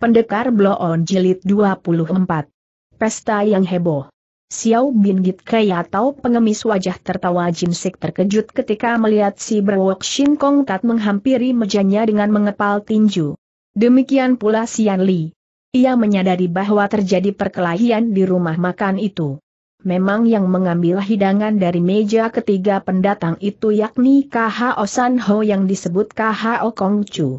Pendekar Bloon Jilid 24. Pesta yang heboh. Xiao Bin Git Kaya atau pengemis wajah tertawa Jin Sik terkejut ketika melihat si berwok Shin Kong Tat menghampiri mejanya dengan mengepal tinju. Demikian pula Sian Li. Ia menyadari bahwa terjadi perkelahian di rumah makan itu. Memang yang mengambil hidangan dari meja ketiga pendatang itu yakni KHO San Ho yang disebut KHO Kong Chu.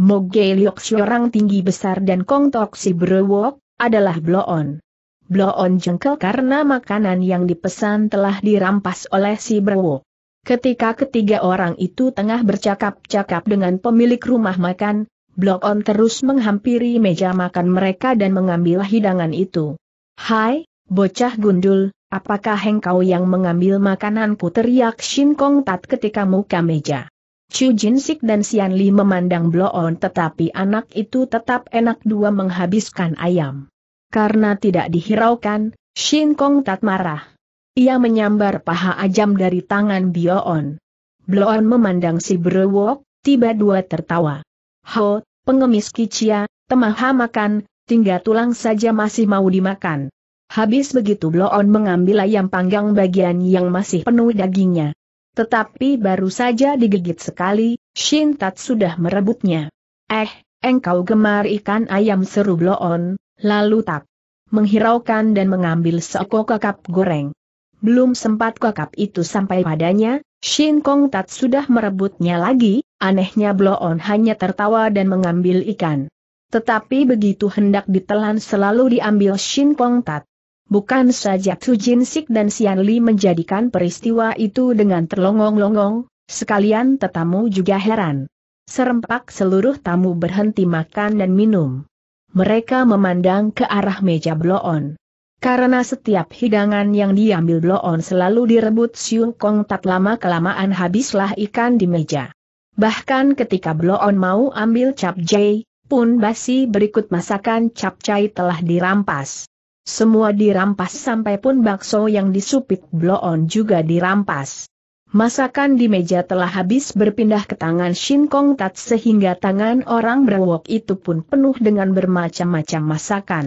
Moge Liok seorang tinggi besar dan Kong Tok Si Brewok, adalah Bloon. Bloon jengkel karena makanan yang dipesan telah dirampas oleh si Brewok. Ketika ketiga orang itu tengah bercakap-cakap dengan pemilik rumah makan, Bloon terus menghampiri meja makan mereka dan mengambil hidangan itu. Hai, bocah gundul, apakah engkau yang mengambil makananku teriak Shin Kong Tat ketika muka meja. Chu Jin Sik dan Sian Li memandang bloon tetapi anak itu tetap enak dua menghabiskan ayam. Karena tidak dihiraukan, Shin Kong tak marah. Ia menyambar paha ajam dari tangan Bloon. Bloon memandang si Brewok, tiba dua tertawa. Ho, pengemis kicia, temaha makan, tinggal tulang saja masih mau dimakan. Habis begitu Bloon mengambil ayam panggang bagian yang masih penuh dagingnya. Tetapi baru saja digigit sekali, Shin Tat sudah merebutnya. Eh, engkau gemar ikan ayam seru bloon, lalu tak menghiraukan dan mengambil seko kakap goreng. Belum sempat kakap itu sampai padanya, Shin Kong Tat sudah merebutnya lagi, anehnya bloon hanya tertawa dan mengambil ikan. Tetapi begitu hendak ditelan selalu diambil Shin Kong Tat. Bukan saja Tu Jin Sik dan Sian Li menjadikan peristiwa itu dengan terlongong-longong, sekalian tetamu juga heran. Serempak seluruh tamu berhenti makan dan minum. Mereka memandang ke arah meja bloon. Karena setiap hidangan yang diambil Bloon selalu direbut Siu Kong tak lama-kelamaan habislah ikan di meja. Bahkan ketika Bloon mau ambil capcay, pun basi berikut masakan capcay telah dirampas. Semua dirampas sampai pun bakso yang disupit bloon juga dirampas. Masakan di meja telah habis berpindah ke tangan Shin Kong Tat sehingga tangan orang berwok itu pun penuh dengan bermacam-macam masakan.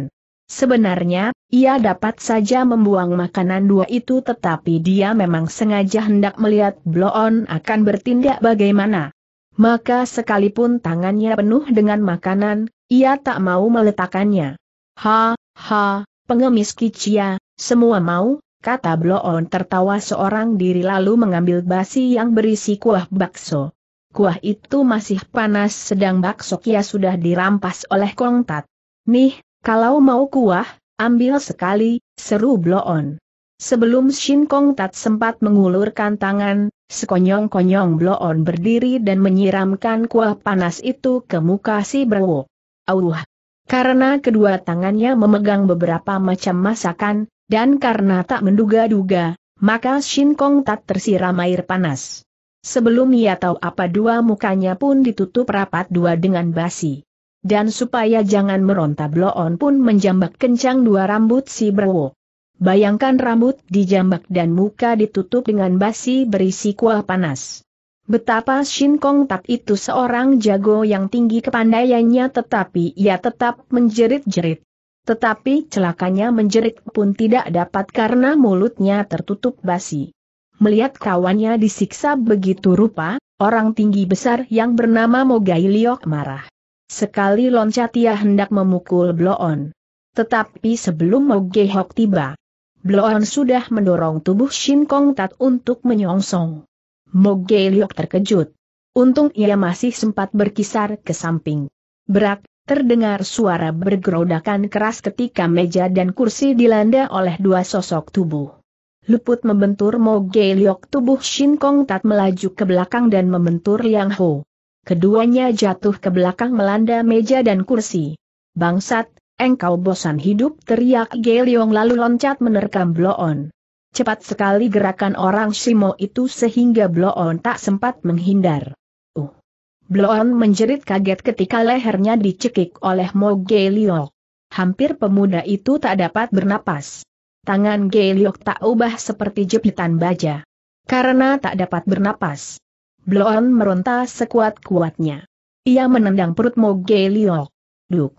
Sebenarnya, ia dapat saja membuang makanan dua itu tetapi dia memang sengaja hendak melihat Bloon akan bertindak bagaimana. Maka sekalipun tangannya penuh dengan makanan, ia tak mau meletakkannya. Ha, ha, pengemis kicia, semua mau, kata Bloon tertawa seorang diri lalu mengambil basi yang berisi kuah bakso. Kuah itu masih panas sedang bakso kia sudah dirampas oleh Tat. Nih, kalau mau kuah, ambil sekali, seru Bloon. Sebelum Shin Tat sempat mengulurkan tangan, sekonyong-konyong Bloon berdiri dan menyiramkan kuah panas itu ke muka si Brewo. Auh, karena kedua tangannya memegang beberapa macam masakan, dan karena tak menduga-duga, maka Shin Kong tak tersiram air panas. Sebelum ia tahu apa dua mukanya pun ditutup rapat dua dengan basi. Dan supaya jangan meronta bloon pun menjambak kencang dua rambut si Brewo. Bayangkan rambut dijambak dan muka ditutup dengan basi berisi kuah panas. Betapa Shin Kong Tat itu seorang jago yang tinggi kepandaiannya tetapi ia tetap menjerit-jerit. Tetapi celakanya menjerit pun tidak dapat karena mulutnya tertutup basi. Melihat kawannya disiksa begitu rupa, orang tinggi besar yang bernama Mogai Liok marah. Sekali loncat ia hendak memukul Bloon. Tetapi sebelum Mogai Hok tiba, Bloon sudah mendorong tubuh Shin Kong Tat untuk menyongsong. Mogeliok terkejut. Untung ia masih sempat berkisar ke samping. Berak, terdengar suara bergerodakan keras ketika meja dan kursi dilanda oleh dua sosok tubuh. Luput membentur Mogeliok tubuh Shin Kong Tat melaju ke belakang dan membentur Liang Ho. Keduanya jatuh ke belakang melanda meja dan kursi. Bangsat, engkau bosan hidup teriak Geliong lalu loncat menerkam bloon. Cepat sekali gerakan orang Simo itu sehingga Bloon tak sempat menghindar. Uh. Bloon menjerit kaget ketika lehernya dicekik oleh Mo Geliok. Hampir pemuda itu tak dapat bernapas. Tangan Geliok tak ubah seperti jepitan baja. Karena tak dapat bernapas. Bloon meronta sekuat-kuatnya. Ia menendang perut Mo Geliok. Duk.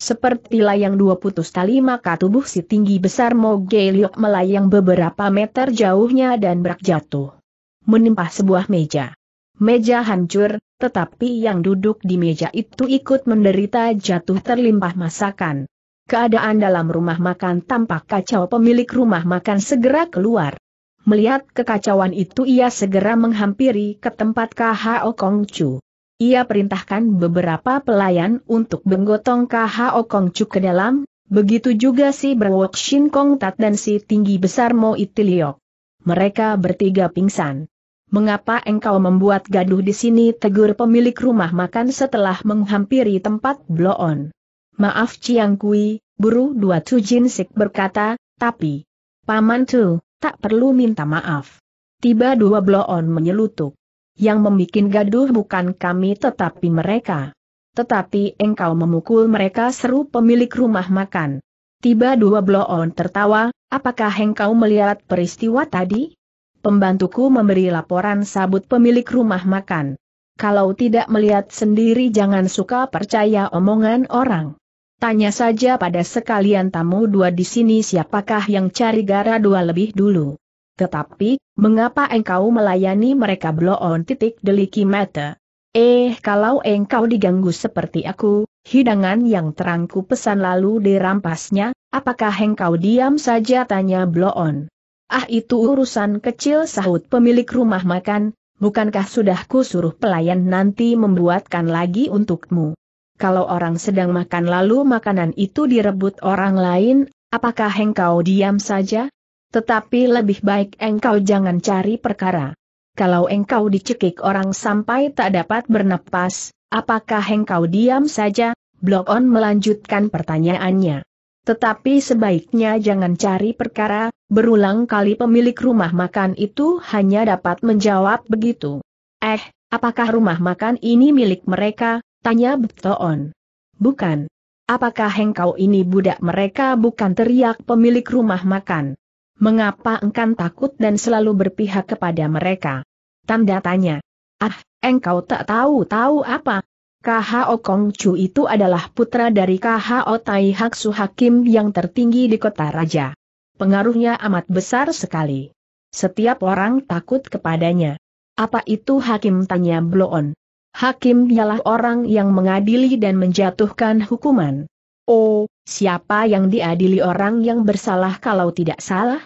Seperti layang dua putus tali maka tubuh si tinggi besar Moge Liok melayang beberapa meter jauhnya dan berak jatuh. Menimpa sebuah meja. Meja hancur, tetapi yang duduk di meja itu ikut menderita jatuh terlimpah masakan. Keadaan dalam rumah makan tampak kacau pemilik rumah makan segera keluar. Melihat kekacauan itu ia segera menghampiri ke tempat KHO Kongcu. Ia perintahkan beberapa pelayan untuk menggotong KHO Kong cuk ke dalam, begitu juga si Berwok Shin Kong Tat dan si tinggi besar Mo Itiliok. Mereka bertiga pingsan. Mengapa engkau membuat gaduh di sini tegur pemilik rumah makan setelah menghampiri tempat bloon. Maaf Ciang Kui, buru dua Jin Sik berkata, tapi, Paman Tu, tak perlu minta maaf. Tiba dua bloon menyelutuk. Yang membuat gaduh bukan kami tetapi mereka. Tetapi engkau memukul mereka seru pemilik rumah makan. Tiba dua bloon tertawa, apakah engkau melihat peristiwa tadi? Pembantuku memberi laporan sabut pemilik rumah makan. Kalau tidak melihat sendiri jangan suka percaya omongan orang. Tanya saja pada sekalian tamu dua di sini siapakah yang cari gara dua lebih dulu. Tetapi, Mengapa engkau melayani mereka bloon titik deliki mata? Eh kalau engkau diganggu seperti aku, hidangan yang terangku pesan lalu dirampasnya, apakah engkau diam saja tanya bloon? Ah itu urusan kecil sahut pemilik rumah makan, bukankah sudah ku suruh pelayan nanti membuatkan lagi untukmu? Kalau orang sedang makan lalu makanan itu direbut orang lain, apakah engkau diam saja? Tetapi lebih baik engkau jangan cari perkara. Kalau engkau dicekik orang sampai tak dapat bernapas, apakah engkau diam saja? Blok On melanjutkan pertanyaannya. Tetapi sebaiknya jangan cari perkara, berulang kali pemilik rumah makan itu hanya dapat menjawab begitu. Eh, apakah rumah makan ini milik mereka? Tanya on. Bukan. Apakah engkau ini budak mereka bukan teriak pemilik rumah makan. Mengapa engkau takut dan selalu berpihak kepada mereka? Tanda tanya. Ah, engkau tak tahu-tahu apa? KHO Kong Chu itu adalah putra dari KHO Tai Hak Su Hakim yang tertinggi di kota Raja. Pengaruhnya amat besar sekali. Setiap orang takut kepadanya. Apa itu Hakim tanya Bloon? Hakim ialah orang yang mengadili dan menjatuhkan hukuman. Oh, siapa yang diadili orang yang bersalah kalau tidak salah?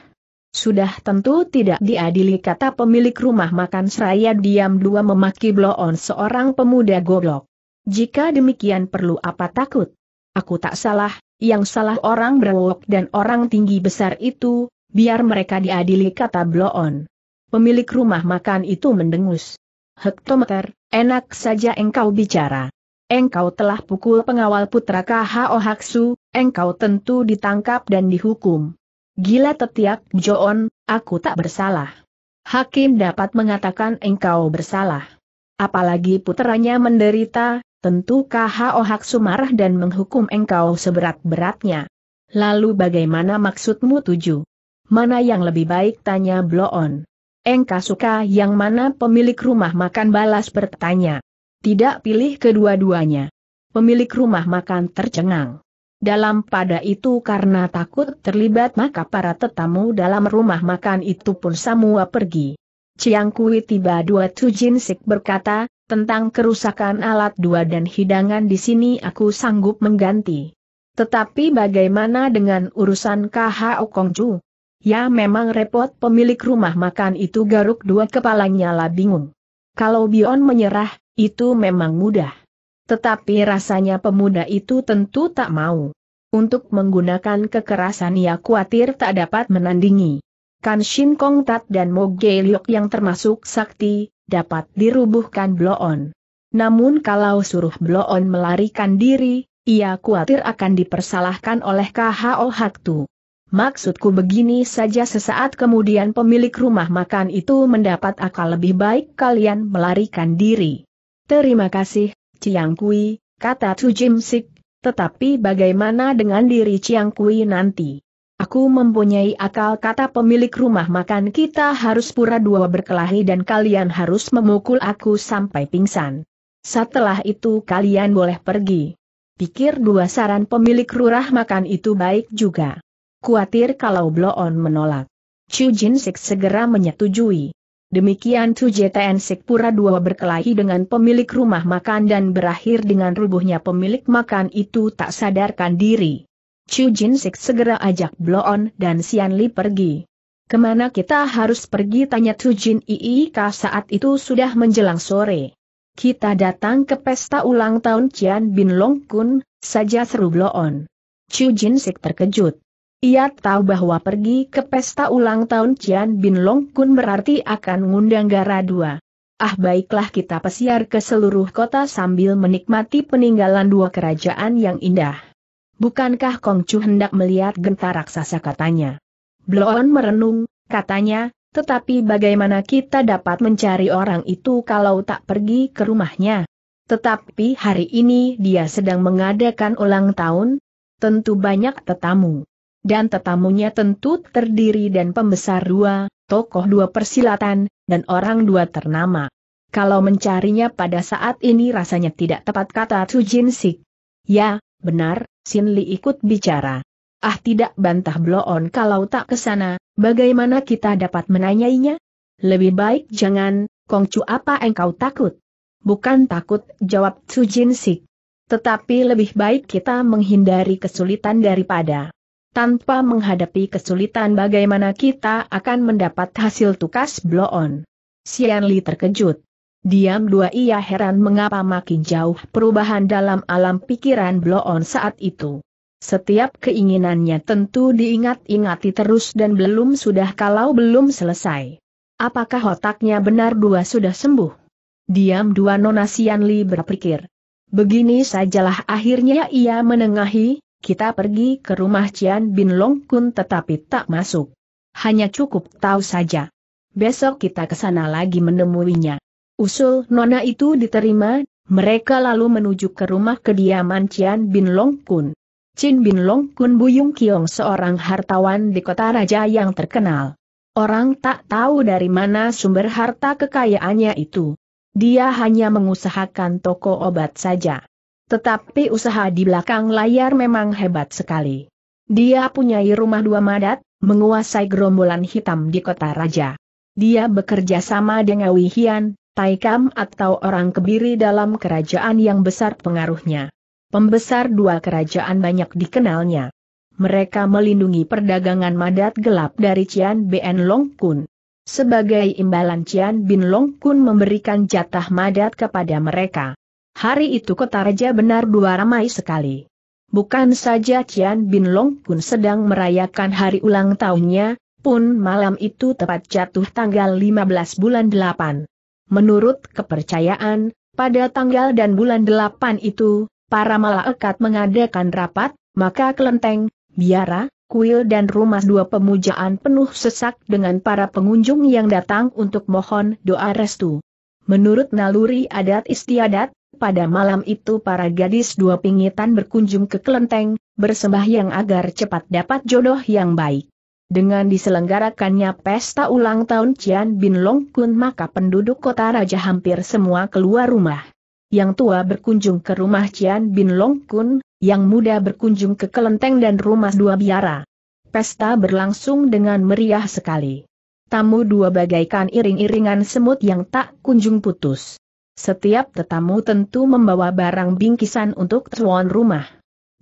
Sudah tentu tidak diadili kata pemilik rumah makan seraya diam dua memaki bloon seorang pemuda goblok. Jika demikian perlu apa takut? Aku tak salah, yang salah orang berwok dan orang tinggi besar itu, biar mereka diadili kata bloon. Pemilik rumah makan itu mendengus. Hektometer, enak saja engkau bicara engkau telah pukul pengawal putra K.H.O. Haksu, engkau tentu ditangkap dan dihukum. Gila tetiak Joon, aku tak bersalah. Hakim dapat mengatakan engkau bersalah. Apalagi putranya menderita, tentu K.H.O. Haksu marah dan menghukum engkau seberat-beratnya. Lalu bagaimana maksudmu tujuh? Mana yang lebih baik tanya Bloon? Engka suka yang mana pemilik rumah makan balas bertanya. Tidak pilih kedua-duanya. Pemilik rumah makan tercengang. Dalam pada itu karena takut terlibat maka para tetamu dalam rumah makan itu pun semua pergi. Ciang Kui tiba dua Jin Sik berkata, tentang kerusakan alat dua dan hidangan di sini aku sanggup mengganti. Tetapi bagaimana dengan urusan KH Kongju? Ya memang repot pemilik rumah makan itu garuk dua kepalanya lah bingung. Kalau Bion menyerah, itu memang mudah. Tetapi rasanya pemuda itu tentu tak mau. Untuk menggunakan kekerasan ia khawatir tak dapat menandingi. Kan Shin Kong Tat dan Mo Ge Liok yang termasuk sakti, dapat dirubuhkan Bloon. Namun kalau suruh Bloon melarikan diri, ia khawatir akan dipersalahkan oleh KHO Haktu. Maksudku begini saja sesaat kemudian pemilik rumah makan itu mendapat akal lebih baik kalian melarikan diri. Terima kasih, Ciang Kui, kata Tu Jim Sik, tetapi bagaimana dengan diri Ciang Kui nanti? Aku mempunyai akal kata pemilik rumah makan kita harus pura dua berkelahi dan kalian harus memukul aku sampai pingsan. Setelah itu kalian boleh pergi. Pikir dua saran pemilik rumah makan itu baik juga. Kuatir kalau Bloon menolak. Chu Jin Sik segera menyetujui. Demikian JTN Sekpura II berkelahi dengan pemilik rumah makan dan berakhir dengan rubuhnya pemilik makan itu tak sadarkan diri. Chu Jin Sik segera ajak Bloon dan Sian Li pergi. Kemana kita harus pergi tanya Chu Jin Iika saat itu sudah menjelang sore. Kita datang ke pesta ulang tahun Cian Bin Long Kun, saja seru Bloon. Chu Jin Sik terkejut. Ia tahu bahwa pergi ke pesta ulang tahun Cian Bin Long Kun berarti akan ngundang gara dua. Ah baiklah kita pesiar ke seluruh kota sambil menikmati peninggalan dua kerajaan yang indah. Bukankah Kong Chu hendak melihat genta raksasa katanya? Bloon merenung, katanya, tetapi bagaimana kita dapat mencari orang itu kalau tak pergi ke rumahnya? Tetapi hari ini dia sedang mengadakan ulang tahun, tentu banyak tetamu dan tetamunya tentu terdiri dan pembesar dua, tokoh dua persilatan, dan orang dua ternama. Kalau mencarinya pada saat ini rasanya tidak tepat kata Su Jin Sik. Ya, benar, Sin Li ikut bicara. Ah tidak bantah bloon kalau tak ke sana, bagaimana kita dapat menanyainya? Lebih baik jangan, Kong Chu apa engkau takut? Bukan takut, jawab Su Jin Sik. Tetapi lebih baik kita menghindari kesulitan daripada tanpa menghadapi kesulitan bagaimana kita akan mendapat hasil tukas Bloon? Sian Li terkejut. Diam dua ia heran mengapa makin jauh perubahan dalam alam pikiran Bloon saat itu. Setiap keinginannya tentu diingat-ingati terus dan belum sudah kalau belum selesai. Apakah otaknya benar dua sudah sembuh? Diam dua nona Sian Li berpikir. Begini sajalah akhirnya ia menengahi, kita pergi ke rumah Cian Bin Long Kun tetapi tak masuk. Hanya cukup tahu saja. Besok kita ke sana lagi menemuinya. Usul Nona itu diterima, mereka lalu menuju ke rumah kediaman Cian Bin Long Kun. Cian Bin Long Kun Buyung Kiong seorang hartawan di kota raja yang terkenal. Orang tak tahu dari mana sumber harta kekayaannya itu. Dia hanya mengusahakan toko obat saja. Tetapi usaha di belakang layar memang hebat sekali. Dia punya rumah dua madat, menguasai gerombolan hitam di kota raja. Dia bekerja sama dengan Wihian, Taikam atau orang kebiri dalam kerajaan yang besar pengaruhnya. Pembesar dua kerajaan banyak dikenalnya. Mereka melindungi perdagangan madat gelap dari Cian Bn Long Kun. Sebagai imbalan Cian Bin Long Kun memberikan jatah madat kepada mereka. Hari itu kota raja benar dua ramai sekali. Bukan saja Cian Bin Long pun sedang merayakan hari ulang tahunnya, pun malam itu tepat jatuh tanggal 15 bulan 8. Menurut kepercayaan, pada tanggal dan bulan 8 itu, para malaikat mengadakan rapat, maka kelenteng, biara, kuil dan rumah dua pemujaan penuh sesak dengan para pengunjung yang datang untuk mohon doa restu. Menurut naluri adat istiadat, pada malam itu para gadis dua pingitan berkunjung ke kelenteng, bersembahyang agar cepat dapat jodoh yang baik. Dengan diselenggarakannya pesta ulang tahun Cian Bin Long Kun maka penduduk kota raja hampir semua keluar rumah. Yang tua berkunjung ke rumah Cian Bin Long Kun, yang muda berkunjung ke kelenteng dan rumah dua biara. Pesta berlangsung dengan meriah sekali. Tamu dua bagaikan iring-iringan semut yang tak kunjung putus. Setiap tetamu tentu membawa barang bingkisan untuk tuan rumah.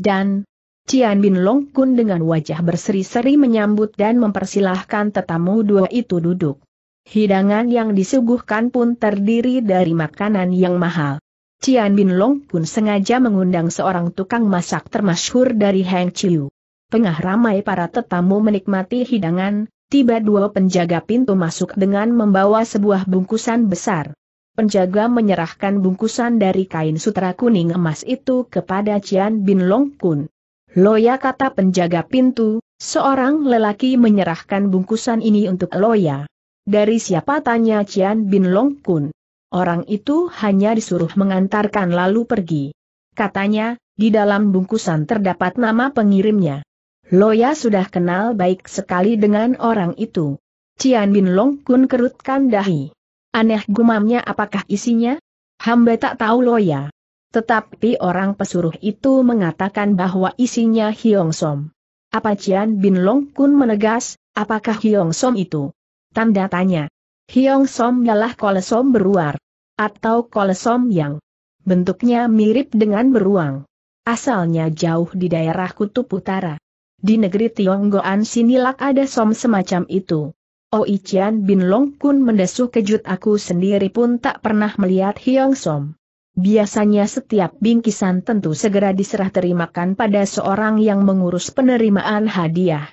Dan, Cian Bin Long Kun dengan wajah berseri-seri menyambut dan mempersilahkan tetamu dua itu duduk. Hidangan yang disuguhkan pun terdiri dari makanan yang mahal. Cian Bin Long Kun sengaja mengundang seorang tukang masak termasyhur dari Heng Chiu. Tengah ramai para tetamu menikmati hidangan, tiba dua penjaga pintu masuk dengan membawa sebuah bungkusan besar penjaga menyerahkan bungkusan dari kain sutra kuning emas itu kepada Cian Bin Long Kun. Loya kata penjaga pintu, seorang lelaki menyerahkan bungkusan ini untuk Loya. Dari siapa tanya Cian Bin Long Kun. Orang itu hanya disuruh mengantarkan lalu pergi. Katanya, di dalam bungkusan terdapat nama pengirimnya. Loya sudah kenal baik sekali dengan orang itu. Cian Bin Long Kun kerutkan dahi. Aneh gumamnya apakah isinya? Hamba tak tahu loya. Tetapi orang pesuruh itu mengatakan bahwa isinya Hyong Som. Apa Cian Bin Long Kun menegas, apakah Hyong Som itu? Tanda tanya. Hyong Som ialah kolesom beruar. Atau kolesom yang bentuknya mirip dengan beruang. Asalnya jauh di daerah kutub utara. Di negeri Tionggoan sinilah ada som semacam itu. Oh, Ichian bin Long Kun mendesuk kejut aku sendiri pun tak pernah melihat Hyong Som. Biasanya setiap bingkisan tentu segera diserah terimakan pada seorang yang mengurus penerimaan hadiah.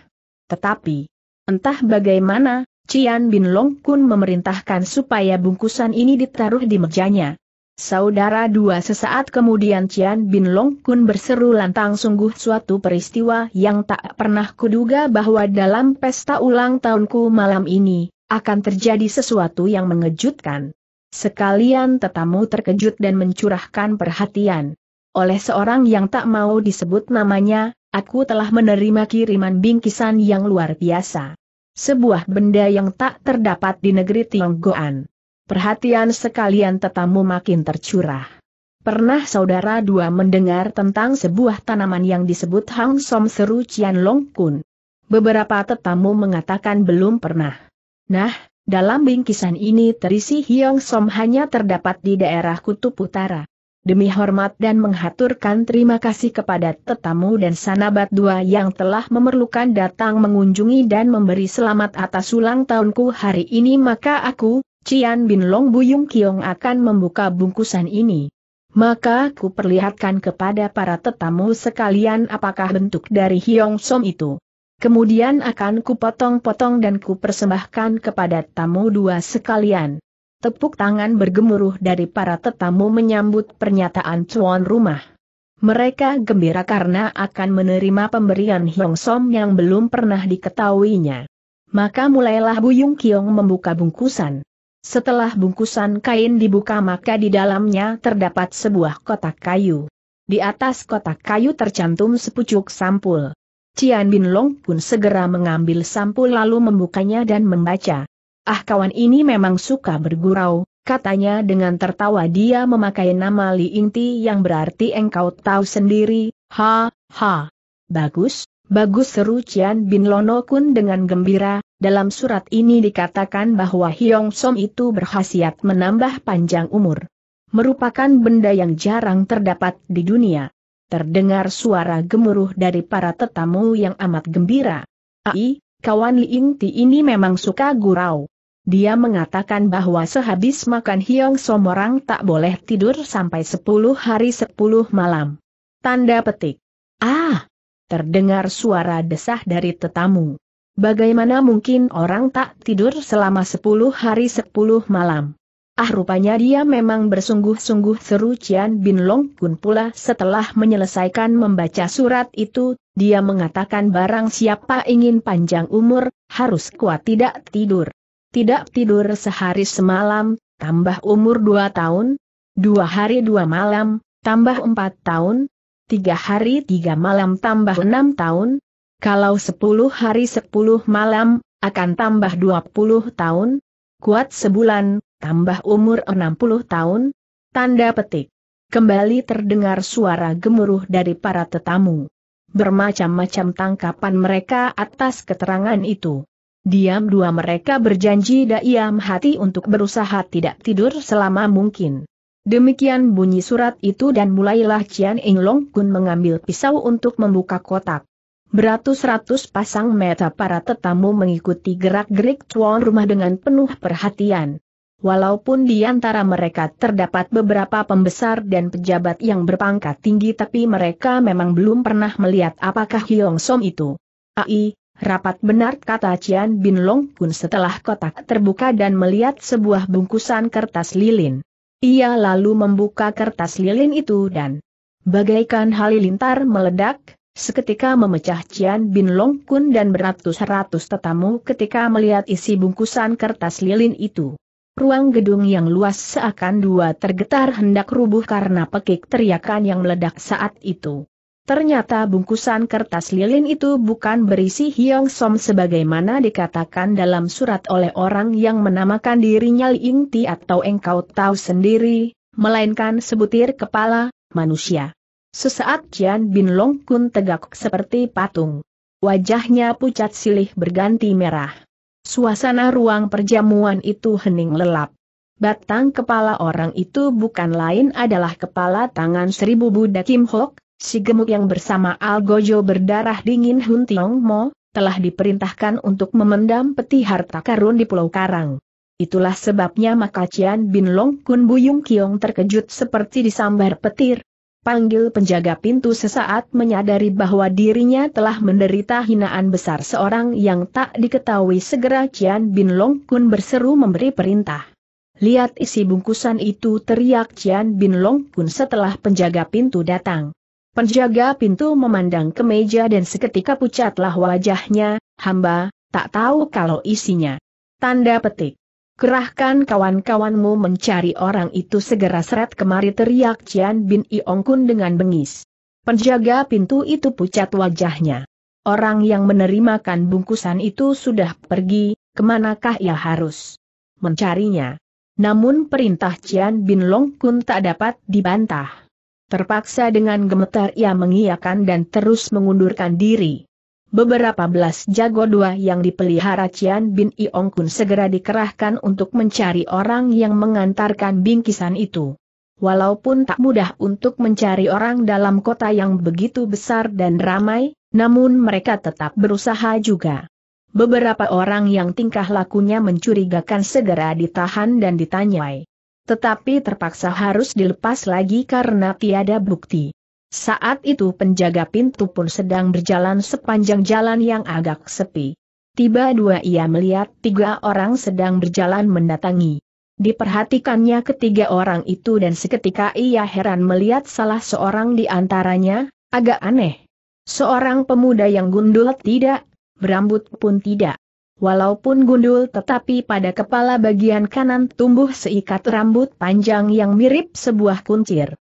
Tetapi, entah bagaimana, Cian bin Long Kun memerintahkan supaya bungkusan ini ditaruh di mejanya. Saudara dua sesaat kemudian Cian Bin Long Kun berseru lantang sungguh suatu peristiwa yang tak pernah kuduga bahwa dalam pesta ulang tahunku malam ini, akan terjadi sesuatu yang mengejutkan. Sekalian tetamu terkejut dan mencurahkan perhatian. Oleh seorang yang tak mau disebut namanya, aku telah menerima kiriman bingkisan yang luar biasa. Sebuah benda yang tak terdapat di negeri Tionggoan perhatian sekalian tetamu makin tercurah. Pernah saudara dua mendengar tentang sebuah tanaman yang disebut Hang Som Seru Cian Long Kun. Beberapa tetamu mengatakan belum pernah. Nah, dalam bingkisan ini terisi Hiong Som hanya terdapat di daerah Kutub Utara. Demi hormat dan menghaturkan terima kasih kepada tetamu dan sanabat dua yang telah memerlukan datang mengunjungi dan memberi selamat atas ulang tahunku hari ini maka aku, Cian Bin Long Buyung Kiong akan membuka bungkusan ini. Maka ku perlihatkan kepada para tetamu sekalian apakah bentuk dari Hiong Som itu. Kemudian akan ku potong-potong dan ku persembahkan kepada tamu dua sekalian. Tepuk tangan bergemuruh dari para tetamu menyambut pernyataan Cuan rumah. Mereka gembira karena akan menerima pemberian Hiong Som yang belum pernah diketahuinya. Maka mulailah Buyung Kiong membuka bungkusan. Setelah bungkusan kain dibuka maka di dalamnya terdapat sebuah kotak kayu. Di atas kotak kayu tercantum sepucuk sampul. Cian Bin Long pun segera mengambil sampul lalu membukanya dan membaca. Ah kawan ini memang suka bergurau, katanya dengan tertawa dia memakai nama Li Ti yang berarti engkau tahu sendiri, ha, ha. Bagus, bagus seru Cian Bin Lono Kun dengan gembira, dalam surat ini dikatakan bahwa Hyong Som itu berhasiat menambah panjang umur. Merupakan benda yang jarang terdapat di dunia. Terdengar suara gemuruh dari para tetamu yang amat gembira. Ai, kawan Ying Ti ini memang suka gurau. Dia mengatakan bahwa sehabis makan Hyong Som orang tak boleh tidur sampai 10 hari 10 malam. Tanda petik. Ah! Terdengar suara desah dari tetamu. Bagaimana mungkin orang tak tidur selama sepuluh hari sepuluh malam? Ah rupanya dia memang bersungguh-sungguh seru Cian Bin Long pun pula setelah menyelesaikan membaca surat itu, dia mengatakan barang siapa ingin panjang umur, harus kuat tidak tidur. Tidak tidur sehari semalam, tambah umur dua tahun, dua hari dua malam, tambah empat tahun, tiga hari tiga malam tambah enam tahun, kalau 10 hari 10 malam, akan tambah 20 tahun, kuat sebulan, tambah umur 60 tahun, tanda petik. Kembali terdengar suara gemuruh dari para tetamu. Bermacam-macam tangkapan mereka atas keterangan itu. Diam dua mereka berjanji daiam hati untuk berusaha tidak tidur selama mungkin. Demikian bunyi surat itu dan mulailah Cian Ing Long Kun mengambil pisau untuk membuka kotak. Beratus-ratus pasang mata para tetamu mengikuti gerak-gerik tuan rumah dengan penuh perhatian. Walaupun di antara mereka terdapat beberapa pembesar dan pejabat yang berpangkat tinggi tapi mereka memang belum pernah melihat apakah Hyong Som itu. Ai, rapat benar kata Cian Bin Long pun setelah kotak terbuka dan melihat sebuah bungkusan kertas lilin. Ia lalu membuka kertas lilin itu dan bagaikan halilintar meledak, Seketika memecah Cian Bin Long Kun dan beratus-ratus tetamu ketika melihat isi bungkusan kertas lilin itu. Ruang gedung yang luas seakan dua tergetar hendak rubuh karena pekik teriakan yang meledak saat itu. Ternyata bungkusan kertas lilin itu bukan berisi Hyong Som sebagaimana dikatakan dalam surat oleh orang yang menamakan dirinya Ling Ti atau engkau tahu sendiri, melainkan sebutir kepala, manusia. Sesaat Jian Bin Long Kun tegak seperti patung. Wajahnya pucat silih berganti merah. Suasana ruang perjamuan itu hening lelap. Batang kepala orang itu bukan lain adalah kepala tangan seribu Buddha Kim Hok, si gemuk yang bersama Al Gojo berdarah dingin Hun Tiong Mo, telah diperintahkan untuk memendam peti harta karun di Pulau Karang. Itulah sebabnya maka Cian Bin Long Kun Buyung Kiong terkejut seperti disambar petir, Panggil penjaga pintu sesaat menyadari bahwa dirinya telah menderita hinaan besar seorang yang tak diketahui segera Cian Bin Long Kun berseru memberi perintah. Lihat isi bungkusan itu teriak Cian Bin Long Kun setelah penjaga pintu datang. Penjaga pintu memandang ke meja dan seketika pucatlah wajahnya, hamba, tak tahu kalau isinya. Tanda petik. Kerahkan kawan-kawanmu mencari orang itu segera seret kemari teriak Cian Bin Iong Kun dengan bengis. Penjaga pintu itu pucat wajahnya. Orang yang menerimakan bungkusan itu sudah pergi, kemanakah ia harus mencarinya. Namun perintah Cian Bin Long Kun tak dapat dibantah. Terpaksa dengan gemetar ia mengiyakan dan terus mengundurkan diri beberapa belas jago dua yang dipelihara Cian Bin Iong Kun segera dikerahkan untuk mencari orang yang mengantarkan bingkisan itu. Walaupun tak mudah untuk mencari orang dalam kota yang begitu besar dan ramai, namun mereka tetap berusaha juga. Beberapa orang yang tingkah lakunya mencurigakan segera ditahan dan ditanyai. Tetapi terpaksa harus dilepas lagi karena tiada bukti. Saat itu penjaga pintu pun sedang berjalan sepanjang jalan yang agak sepi. Tiba dua ia melihat tiga orang sedang berjalan mendatangi. Diperhatikannya ketiga orang itu dan seketika ia heran melihat salah seorang di antaranya, agak aneh. Seorang pemuda yang gundul tidak, berambut pun tidak. Walaupun gundul tetapi pada kepala bagian kanan tumbuh seikat rambut panjang yang mirip sebuah kuncir.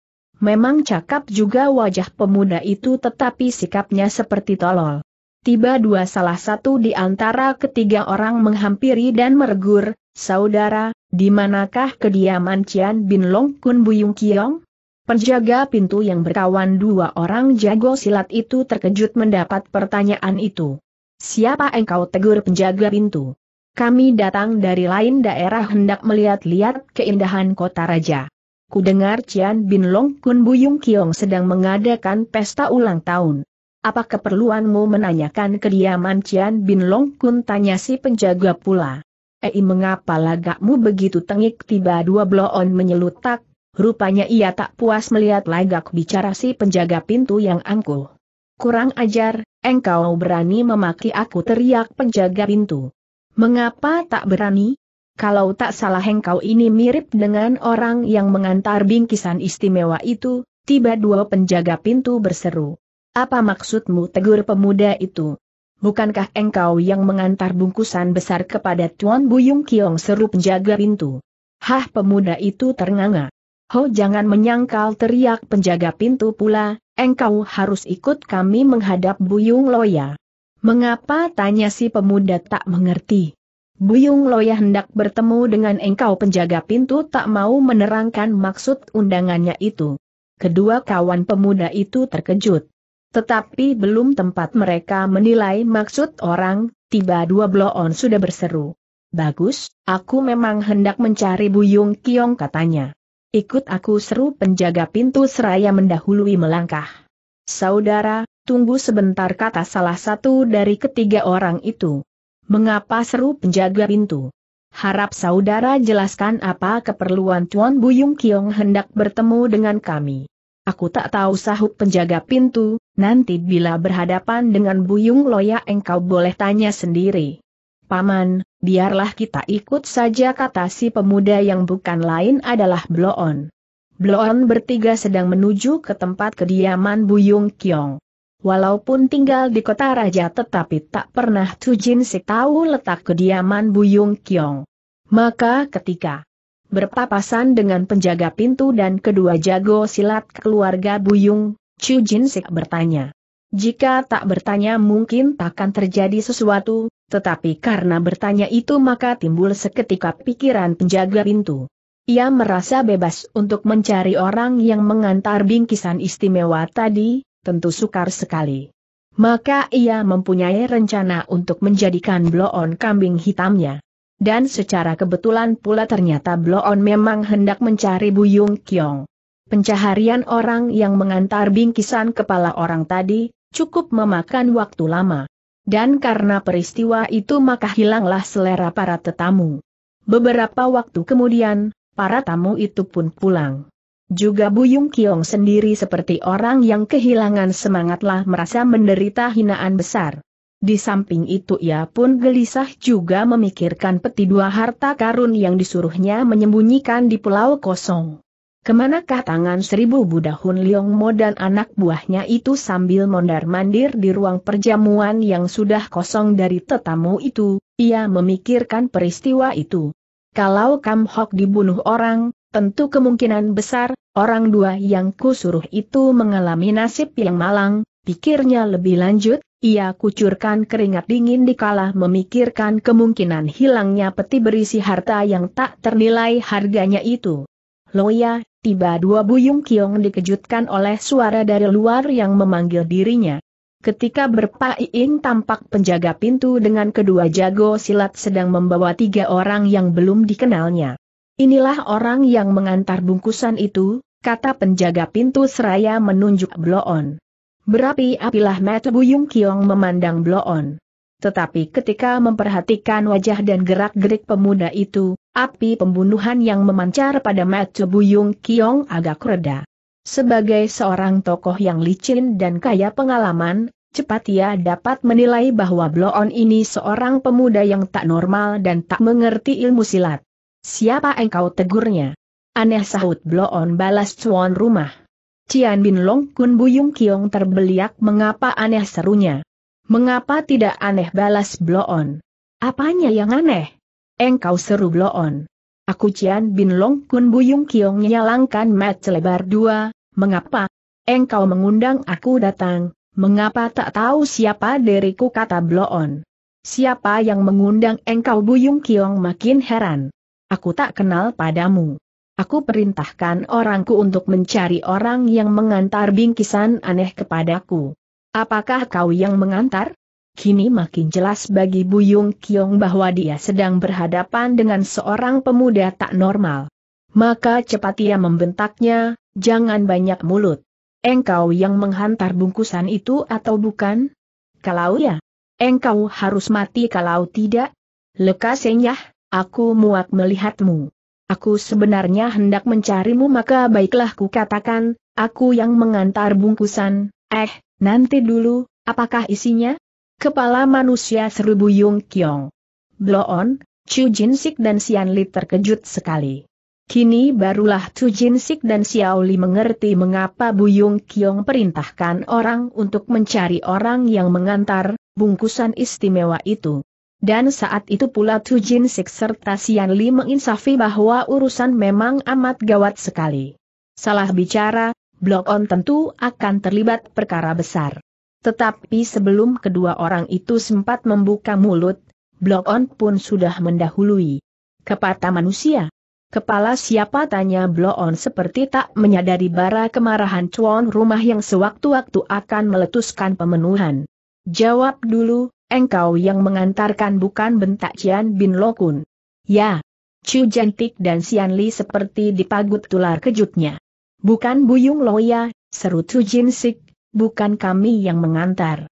Memang cakap juga wajah pemuda itu tetapi sikapnya seperti tolol. Tiba dua salah satu di antara ketiga orang menghampiri dan meregur, Saudara, di manakah kediaman Cian Bin Long Kun Buyung Kiong? Penjaga pintu yang berkawan dua orang jago silat itu terkejut mendapat pertanyaan itu. Siapa engkau tegur penjaga pintu? Kami datang dari lain daerah hendak melihat-lihat keindahan kota raja kudengar Cian Bin Long Kun Buyung Kiong sedang mengadakan pesta ulang tahun. Apa keperluanmu menanyakan kediaman Cian Bin Long Kun tanya si penjaga pula. Ei mengapa lagakmu begitu tengik tiba dua bloon menyelutak, rupanya ia tak puas melihat lagak bicara si penjaga pintu yang angkuh. Kurang ajar, engkau berani memaki aku teriak penjaga pintu. Mengapa tak berani? kalau tak salah engkau ini mirip dengan orang yang mengantar bingkisan istimewa itu, tiba dua penjaga pintu berseru. Apa maksudmu tegur pemuda itu? Bukankah engkau yang mengantar bungkusan besar kepada Tuan Buyung Kiong seru penjaga pintu? Hah pemuda itu ternganga. Ho jangan menyangkal teriak penjaga pintu pula, engkau harus ikut kami menghadap Buyung Loya. Mengapa tanya si pemuda tak mengerti? Buyung Loya hendak bertemu dengan engkau penjaga pintu tak mau menerangkan maksud undangannya itu. Kedua kawan pemuda itu terkejut. Tetapi belum tempat mereka menilai maksud orang, tiba dua bloon sudah berseru. Bagus, aku memang hendak mencari Buyung Kiong katanya. Ikut aku seru penjaga pintu seraya mendahului melangkah. Saudara, tunggu sebentar kata salah satu dari ketiga orang itu. Mengapa seru penjaga pintu? Harap saudara jelaskan apa keperluan Tuan Buyung Kiong hendak bertemu dengan kami. Aku tak tahu sahut penjaga pintu, nanti bila berhadapan dengan Buyung Loya engkau boleh tanya sendiri. Paman, biarlah kita ikut saja kata si pemuda yang bukan lain adalah Bloon. Bloon bertiga sedang menuju ke tempat kediaman Buyung Kiong. Walaupun tinggal di kota raja tetapi tak pernah Jin Si tahu letak kediaman Buyung Kyong. Maka ketika berpapasan dengan penjaga pintu dan kedua jago silat keluarga Buyung, Jin Sik bertanya. Jika tak bertanya mungkin takkan terjadi sesuatu, tetapi karena bertanya itu maka timbul seketika pikiran penjaga pintu. Ia merasa bebas untuk mencari orang yang mengantar bingkisan istimewa tadi, tentu sukar sekali. Maka ia mempunyai rencana untuk menjadikan bloon kambing hitamnya. Dan secara kebetulan pula ternyata bloon memang hendak mencari Buyung Kyong. Pencaharian orang yang mengantar bingkisan kepala orang tadi, cukup memakan waktu lama. Dan karena peristiwa itu maka hilanglah selera para tetamu. Beberapa waktu kemudian, para tamu itu pun pulang. Juga Buyung Kiong sendiri seperti orang yang kehilangan semangatlah merasa menderita hinaan besar. Di samping itu ia pun gelisah juga memikirkan peti dua harta karun yang disuruhnya menyembunyikan di pulau kosong. Kemanakah tangan seribu Buddha Hun Leong Mo dan anak buahnya itu sambil mondar-mandir di ruang perjamuan yang sudah kosong dari tetamu itu, ia memikirkan peristiwa itu. Kalau Kam Hok dibunuh orang, tentu kemungkinan besar, orang dua yang kusuruh itu mengalami nasib yang malang, pikirnya lebih lanjut, ia kucurkan keringat dingin di kalah memikirkan kemungkinan hilangnya peti berisi harta yang tak ternilai harganya itu. Loya, tiba dua buyung kiong dikejutkan oleh suara dari luar yang memanggil dirinya. Ketika berpaing tampak penjaga pintu dengan kedua jago silat sedang membawa tiga orang yang belum dikenalnya. Inilah orang yang mengantar bungkusan itu, kata penjaga pintu seraya menunjuk Bloon. Berapi-apilah mata Buyung Kiong memandang Bloon. Tetapi ketika memperhatikan wajah dan gerak-gerik pemuda itu, api pembunuhan yang memancar pada mata Buyung Kiong agak reda. Sebagai seorang tokoh yang licin dan kaya pengalaman, cepat ia dapat menilai bahwa Bloon ini seorang pemuda yang tak normal dan tak mengerti ilmu silat. Siapa engkau tegurnya? Aneh sahut Bloon balas cuan rumah. Cian Bin Long Kun Buyung Kiong terbeliak mengapa aneh serunya. Mengapa tidak aneh balas Bloon? Apanya yang aneh? Engkau seru Bloon. Aku Cian Bin Long Kun Buyung Kiong nyalangkan mat lebar dua, mengapa? Engkau mengundang aku datang, mengapa tak tahu siapa diriku kata Bloon. Siapa yang mengundang engkau Buyung Kiong makin heran. Aku tak kenal padamu. Aku perintahkan orangku untuk mencari orang yang mengantar bingkisan aneh kepadaku. Apakah kau yang mengantar? Kini makin jelas bagi Buyung Kiong bahwa dia sedang berhadapan dengan seorang pemuda tak normal. Maka cepat ia membentaknya, jangan banyak mulut. Engkau yang menghantar bungkusan itu atau bukan? Kalau ya, engkau harus mati kalau tidak? Lekas senyah, Aku muak melihatmu. Aku sebenarnya hendak mencarimu maka baiklah ku katakan, aku yang mengantar bungkusan, eh, nanti dulu, apakah isinya? Kepala manusia seribu Yung Kyong. Bloon, Chu Jin Sik dan Sian Li terkejut sekali. Kini barulah Chu Jin Sik dan Xiao Li mengerti mengapa Bu Yung Kyong perintahkan orang untuk mencari orang yang mengantar bungkusan istimewa itu. Dan saat itu pula Tu Jin Sik serta Sian Li menginsafi bahwa urusan memang amat gawat sekali. Salah bicara, Blok On tentu akan terlibat perkara besar. Tetapi sebelum kedua orang itu sempat membuka mulut, Blok On pun sudah mendahului. Kepata manusia. Kepala siapa tanya Blok On seperti tak menyadari bara kemarahan cuan rumah yang sewaktu-waktu akan meletuskan pemenuhan. Jawab dulu, Engkau yang mengantarkan bukan bentak Cian Bin Lokun. Ya. Chu Jentik dan Sian Li seperti dipagut tular kejutnya. Bukan Buyung Loya, seru Chu Jin Sik, bukan kami yang mengantar.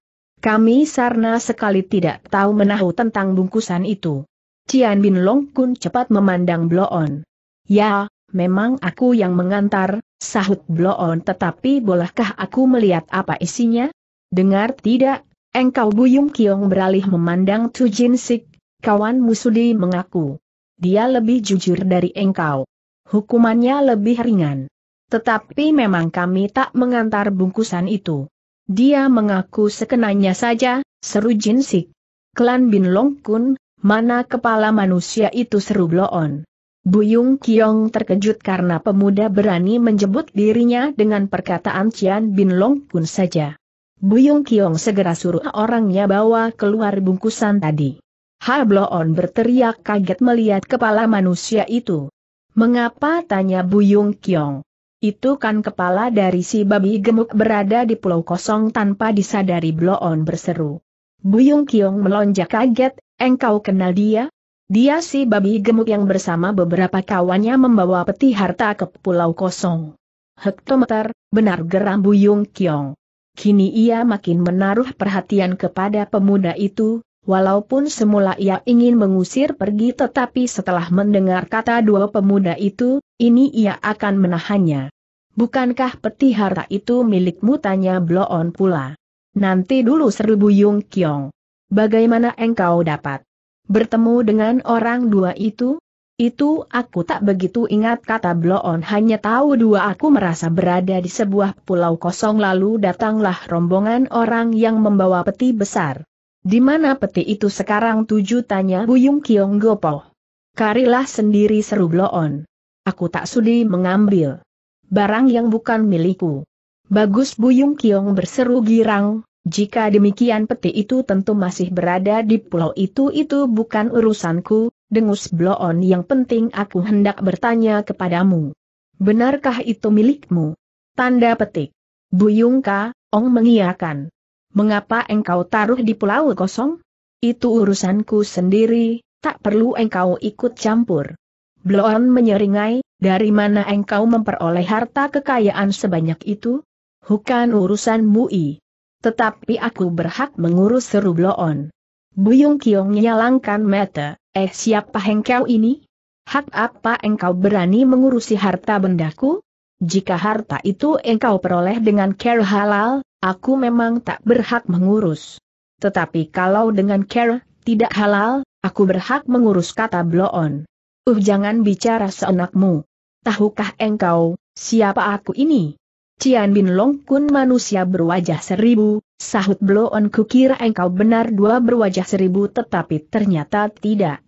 Kami sarna sekali tidak tahu menahu tentang bungkusan itu. Cian Bin Lokun cepat memandang Bloon. Ya, memang aku yang mengantar, sahut Bloon tetapi bolehkah aku melihat apa isinya? Dengar tidak, Engkau Buyung Kiong beralih memandang Tu Jin Sik, kawan Musudi mengaku. Dia lebih jujur dari engkau. Hukumannya lebih ringan. Tetapi memang kami tak mengantar bungkusan itu. Dia mengaku sekenanya saja, seru Jin Sik. Klan Bin Long Kun, mana kepala manusia itu seru Bloon. Buyung Kiong terkejut karena pemuda berani menjemput dirinya dengan perkataan Cian Bin Long Kun saja. Buyung Kiong segera suruh orangnya bawa keluar bungkusan tadi. Habloon berteriak kaget melihat kepala manusia itu. Mengapa tanya Buyung Kiong? Itu kan kepala dari si babi gemuk berada di pulau kosong tanpa disadari Bloon berseru. Buyung Kiong melonjak kaget, engkau kenal dia? Dia si babi gemuk yang bersama beberapa kawannya membawa peti harta ke pulau kosong. Hektometer, benar geram Buyung Kiong. Kini ia makin menaruh perhatian kepada pemuda itu, walaupun semula ia ingin mengusir pergi tetapi setelah mendengar kata dua pemuda itu, ini ia akan menahannya. Bukankah peti harta itu milikmu tanya Bloon pula. Nanti dulu seru Yung Kiong. Bagaimana engkau dapat bertemu dengan orang dua itu? Itu aku tak begitu ingat kata Bloon hanya tahu dua aku merasa berada di sebuah pulau kosong lalu datanglah rombongan orang yang membawa peti besar. Di mana peti itu sekarang tujuh tanya Buyung Kiong Gopo. Karilah sendiri seru Bloon. Aku tak sudi mengambil barang yang bukan milikku. Bagus Buyung Kiong berseru girang, jika demikian peti itu tentu masih berada di pulau itu itu bukan urusanku, dengus Bloon yang penting aku hendak bertanya kepadamu. Benarkah itu milikmu? Tanda petik. Buyungka, Ong mengiakan. Mengapa engkau taruh di pulau kosong? Itu urusanku sendiri, tak perlu engkau ikut campur. Bloon menyeringai, dari mana engkau memperoleh harta kekayaan sebanyak itu? Bukan urusanmu i. Tetapi aku berhak mengurus seru Bloon. Buyung Kiong nyalangkan mata, eh siapa engkau ini? Hak apa engkau berani mengurusi harta bendaku? Jika harta itu engkau peroleh dengan care halal, aku memang tak berhak mengurus. Tetapi kalau dengan care, tidak halal, aku berhak mengurus kata bloon. Uh jangan bicara seenakmu. Tahukah engkau, siapa aku ini? Cian Bin Long Kun manusia berwajah seribu, sahut Bloon kukira engkau benar dua berwajah seribu tetapi ternyata tidak.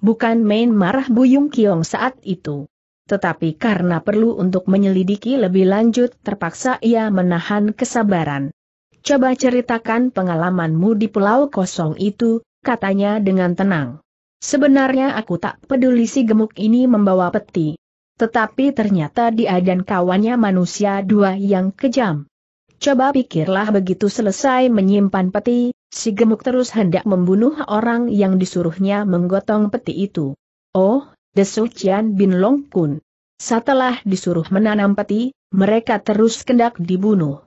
Bukan main marah Buyung Kiong saat itu. Tetapi karena perlu untuk menyelidiki lebih lanjut terpaksa ia menahan kesabaran. Coba ceritakan pengalamanmu di pulau kosong itu, katanya dengan tenang. Sebenarnya aku tak peduli si gemuk ini membawa peti, tetapi ternyata dia dan kawannya manusia dua yang kejam. Coba pikirlah begitu selesai menyimpan peti, si gemuk terus hendak membunuh orang yang disuruhnya menggotong peti itu. Oh, desu Cian Bin Long Kun. Setelah disuruh menanam peti, mereka terus kendak dibunuh.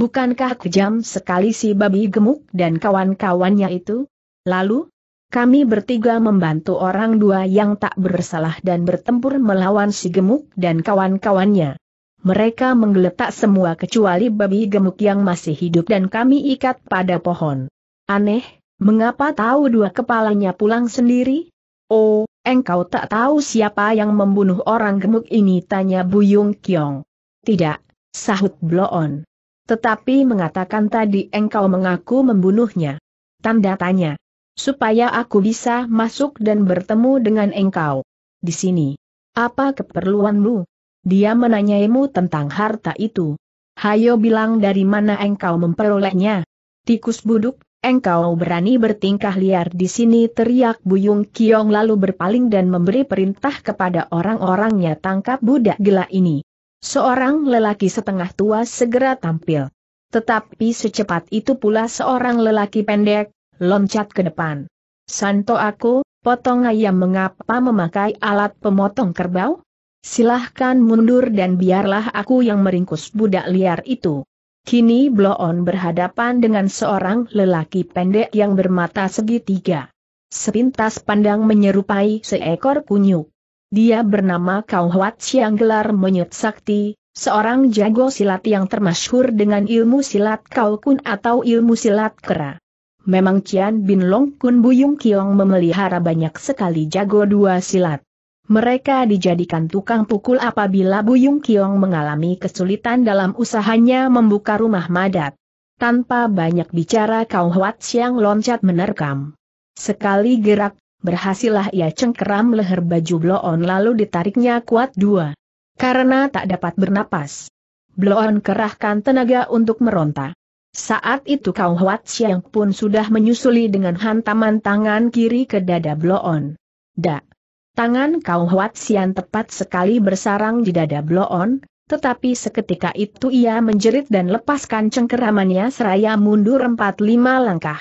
Bukankah kejam sekali si babi gemuk dan kawan-kawannya itu? Lalu, kami bertiga membantu orang dua yang tak bersalah dan bertempur melawan si gemuk dan kawan-kawannya. Mereka menggeletak semua kecuali babi gemuk yang masih hidup dan kami ikat pada pohon. Aneh, mengapa tahu dua kepalanya pulang sendiri? Oh, engkau tak tahu siapa yang membunuh orang gemuk ini tanya Buyung Kyong. Tidak, sahut Bloon. Tetapi mengatakan tadi engkau mengaku membunuhnya. Tanda tanya supaya aku bisa masuk dan bertemu dengan engkau. Di sini. Apa keperluanmu? Dia menanyaimu tentang harta itu. Hayo bilang dari mana engkau memperolehnya. Tikus buduk, engkau berani bertingkah liar di sini teriak Buyung Kiong lalu berpaling dan memberi perintah kepada orang-orangnya tangkap budak gila ini. Seorang lelaki setengah tua segera tampil. Tetapi secepat itu pula seorang lelaki pendek, Loncat ke depan. Santo aku, potong ayam mengapa memakai alat pemotong kerbau? Silahkan mundur dan biarlah aku yang meringkus budak liar itu. Kini Bloon berhadapan dengan seorang lelaki pendek yang bermata segitiga. Sepintas pandang menyerupai seekor kunyuk. Dia bernama Kau Huat Siang Gelar Menyut Sakti, seorang jago silat yang termasyhur dengan ilmu silat Kau atau ilmu silat Kera memang Cian Bin Long Kun Buyung Kiong memelihara banyak sekali jago dua silat. Mereka dijadikan tukang pukul apabila Buyung Kiong mengalami kesulitan dalam usahanya membuka rumah madat. Tanpa banyak bicara Kau Huat Siang loncat menerkam. Sekali gerak, berhasillah ia cengkeram leher baju bloon lalu ditariknya kuat dua. Karena tak dapat bernapas. Bloon kerahkan tenaga untuk meronta. Saat itu Kau Huat Siang pun sudah menyusuli dengan hantaman tangan kiri ke dada Bloon. Da, Tangan Kau Huat Siang tepat sekali bersarang di dada Bloon, tetapi seketika itu ia menjerit dan lepaskan cengkeramannya seraya mundur empat lima langkah.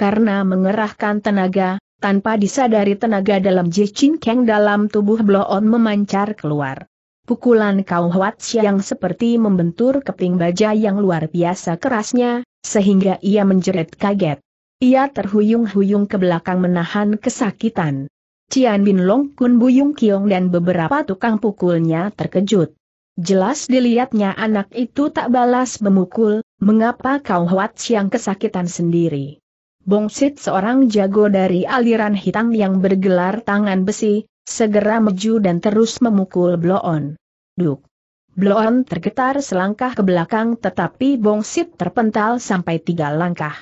Karena mengerahkan tenaga, tanpa disadari tenaga dalam Jechin Kang dalam tubuh Bloon memancar keluar. Pukulan Kau Huat yang seperti membentur keping baja yang luar biasa kerasnya, sehingga ia menjerit kaget. Ia terhuyung-huyung ke belakang menahan kesakitan. Cian Bin Long Kun Buyung Kiong dan beberapa tukang pukulnya terkejut. Jelas dilihatnya anak itu tak balas memukul, mengapa Kau Huat yang kesakitan sendiri. Bongsit seorang jago dari aliran hitam yang bergelar tangan besi, Segera maju dan terus memukul Bloon. Duk. Bloon tergetar selangkah ke belakang tetapi Bongsit terpental sampai tiga langkah.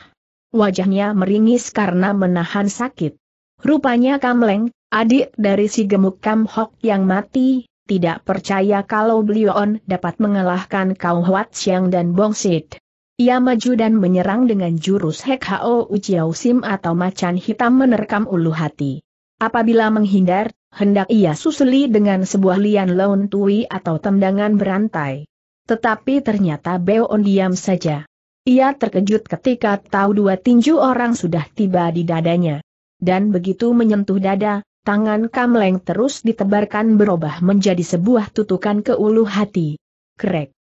Wajahnya meringis karena menahan sakit. Rupanya Kamleng, adik dari si gemuk Kam Hok yang mati, tidak percaya kalau Bloon dapat mengalahkan Kau Huat Siang dan Bongsit. Ia maju dan menyerang dengan jurus Hek Hao Ujiao Sim atau macan hitam menerkam ulu hati. Apabila menghindar, hendak ia susuli dengan sebuah lian laun tui atau tendangan berantai. Tetapi ternyata Beon diam saja. Ia terkejut ketika tahu dua tinju orang sudah tiba di dadanya. Dan begitu menyentuh dada, tangan Kamleng terus ditebarkan berubah menjadi sebuah tutukan ke ulu hati. Krek.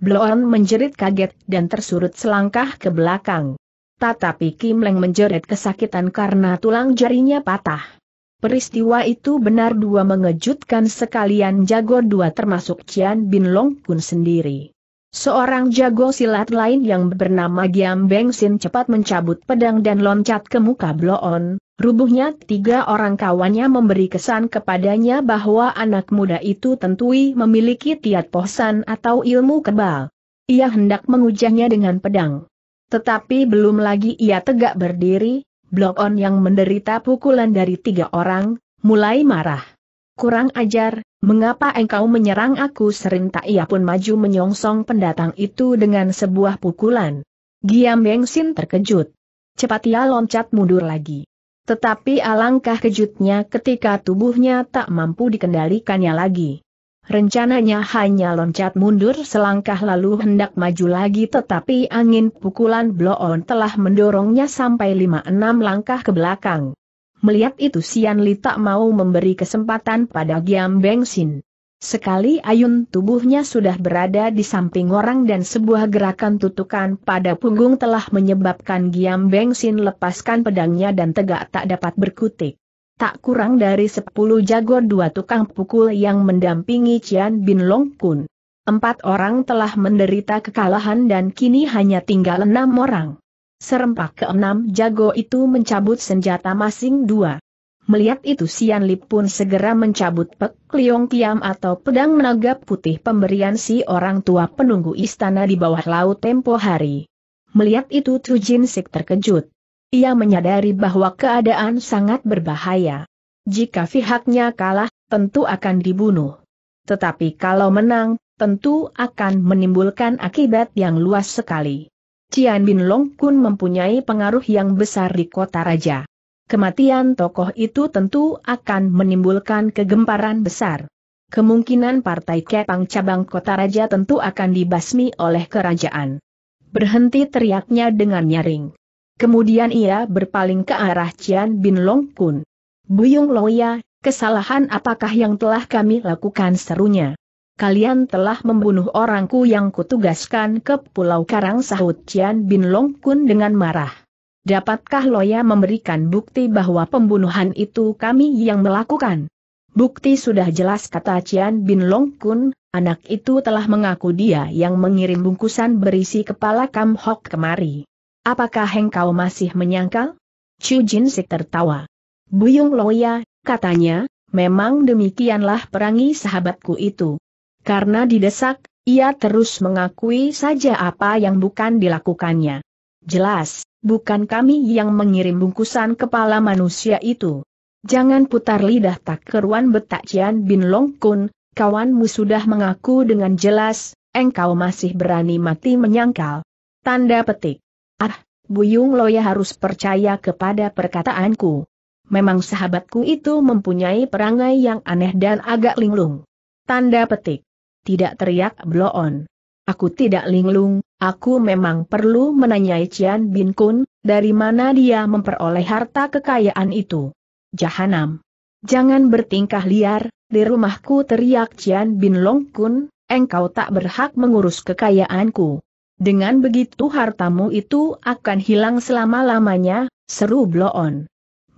Bloon menjerit kaget dan tersurut selangkah ke belakang. Tatapi Kimleng menjerit kesakitan karena tulang jarinya patah. Peristiwa itu benar dua mengejutkan sekalian jago dua termasuk Cian Bin Long Kun sendiri. Seorang jago silat lain yang bernama Giam Beng Sin cepat mencabut pedang dan loncat ke muka Bloon, rubuhnya tiga orang kawannya memberi kesan kepadanya bahwa anak muda itu tentu memiliki tiat posan atau ilmu kebal. Ia hendak mengujahnya dengan pedang. Tetapi belum lagi ia tegak berdiri, Blok On yang menderita pukulan dari tiga orang, mulai marah. Kurang ajar, mengapa engkau menyerang aku serentak ia pun maju menyongsong pendatang itu dengan sebuah pukulan. Giam Beng Sin terkejut. Cepat ia loncat mundur lagi. Tetapi alangkah kejutnya ketika tubuhnya tak mampu dikendalikannya lagi. Rencananya hanya loncat mundur selangkah lalu hendak maju lagi tetapi angin pukulan bloon telah mendorongnya sampai 5-6 langkah ke belakang. Melihat itu Sian Li tak mau memberi kesempatan pada Giam Beng Sin. Sekali ayun tubuhnya sudah berada di samping orang dan sebuah gerakan tutukan pada punggung telah menyebabkan Giam Beng Sin lepaskan pedangnya dan tegak tak dapat berkutik tak kurang dari sepuluh jago dua tukang pukul yang mendampingi Cian Bin Long Kun. Empat orang telah menderita kekalahan dan kini hanya tinggal enam orang. Serempak keenam jago itu mencabut senjata masing dua. Melihat itu Sian Lip pun segera mencabut pek liong kiam atau pedang naga putih pemberian si orang tua penunggu istana di bawah laut tempo hari. Melihat itu Tu Jin Sik terkejut. Ia menyadari bahwa keadaan sangat berbahaya. Jika pihaknya kalah, tentu akan dibunuh. Tetapi kalau menang, tentu akan menimbulkan akibat yang luas sekali. Cian Bin Long Kun mempunyai pengaruh yang besar di kota raja. Kematian tokoh itu tentu akan menimbulkan kegemparan besar. Kemungkinan partai Kepang cabang kota raja tentu akan dibasmi oleh kerajaan. Berhenti teriaknya dengan nyaring. Kemudian ia berpaling ke arah Cian Bin Long Kun. Buyung Loya, kesalahan apakah yang telah kami lakukan serunya? Kalian telah membunuh orangku yang kutugaskan ke Pulau Karang sahut Cian Bin Long Kun dengan marah. Dapatkah Loya memberikan bukti bahwa pembunuhan itu kami yang melakukan? Bukti sudah jelas kata Cian Bin Long Kun, anak itu telah mengaku dia yang mengirim bungkusan berisi kepala Kam Hok kemari. Apakah engkau masih menyangkal? Chu Jin Sik tertawa. Buyung Loya, katanya, memang demikianlah perangi sahabatku itu. Karena didesak, ia terus mengakui saja apa yang bukan dilakukannya. Jelas, bukan kami yang mengirim bungkusan kepala manusia itu. Jangan putar lidah tak keruan betak Cian Bin Long Kun, kawanmu sudah mengaku dengan jelas, engkau masih berani mati menyangkal. Tanda petik. Ah, Buyung Loya harus percaya kepada perkataanku. Memang sahabatku itu mempunyai perangai yang aneh dan agak linglung. Tanda petik. Tidak teriak Bloon. Aku tidak linglung, aku memang perlu menanyai Cian Bin Kun, dari mana dia memperoleh harta kekayaan itu. Jahanam. Jangan bertingkah liar, di rumahku teriak Cian Bin Long Kun, engkau tak berhak mengurus kekayaanku. Dengan begitu hartamu itu akan hilang selama-lamanya, seru Bloon.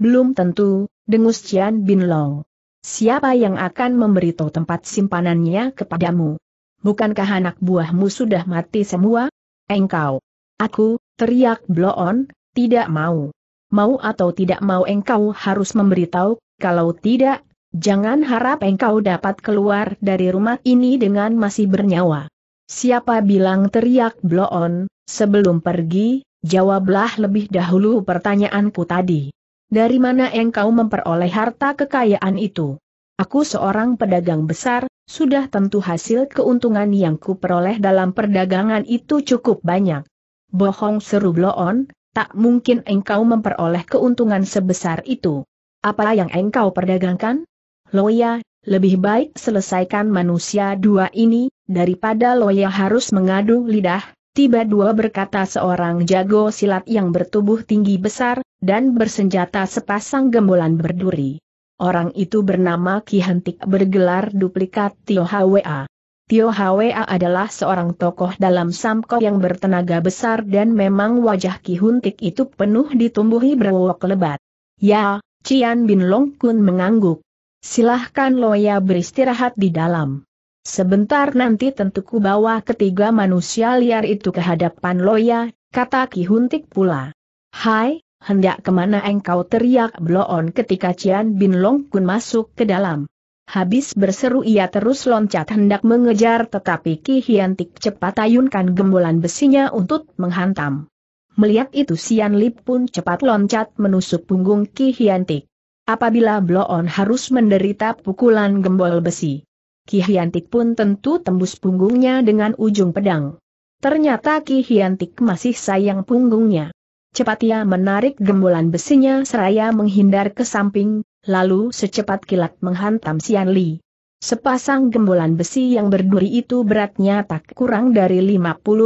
Belum tentu, dengus Cian Bin Long. Siapa yang akan memberitahu tempat simpanannya kepadamu? Bukankah anak buahmu sudah mati semua? Engkau. Aku, teriak Bloon, tidak mau. Mau atau tidak mau engkau harus memberitahu, kalau tidak, jangan harap engkau dapat keluar dari rumah ini dengan masih bernyawa. Siapa bilang teriak Bloon? sebelum pergi, jawablah lebih dahulu pertanyaanku tadi. Dari mana engkau memperoleh harta kekayaan itu? Aku seorang pedagang besar, sudah tentu hasil keuntungan yang kuperoleh dalam perdagangan itu cukup banyak. Bohong seru Bloon. tak mungkin engkau memperoleh keuntungan sebesar itu. Apa yang engkau perdagangkan? Loya, lebih baik selesaikan manusia dua ini, daripada Loya harus mengadu lidah, tiba dua berkata seorang jago silat yang bertubuh tinggi besar, dan bersenjata sepasang gembolan berduri. Orang itu bernama Ki Hentik bergelar duplikat Tio Hwa. Tio Hwa adalah seorang tokoh dalam Samko yang bertenaga besar dan memang wajah Ki Huntik itu penuh ditumbuhi berwok lebat. Ya, Cian Bin Long Kun mengangguk. Silahkan Loya beristirahat di dalam. Sebentar nanti tentu ku bawa ketiga manusia liar itu ke hadapan Loya, kata Ki Huntik pula. Hai, hendak kemana engkau teriak bloon ketika Cian Bin Long Kun masuk ke dalam. Habis berseru ia terus loncat hendak mengejar tetapi Ki Hiantik cepat ayunkan gembolan besinya untuk menghantam. Melihat itu Sian Lip pun cepat loncat menusuk punggung Ki Hiantik. Apabila Bloon harus menderita pukulan gembol besi. Ki Hiantik pun tentu tembus punggungnya dengan ujung pedang. Ternyata Ki Hiantik masih sayang punggungnya. Cepat ia menarik gembolan besinya seraya menghindar ke samping, lalu secepat kilat menghantam Sian Li. Sepasang gembolan besi yang berduri itu beratnya tak kurang dari 50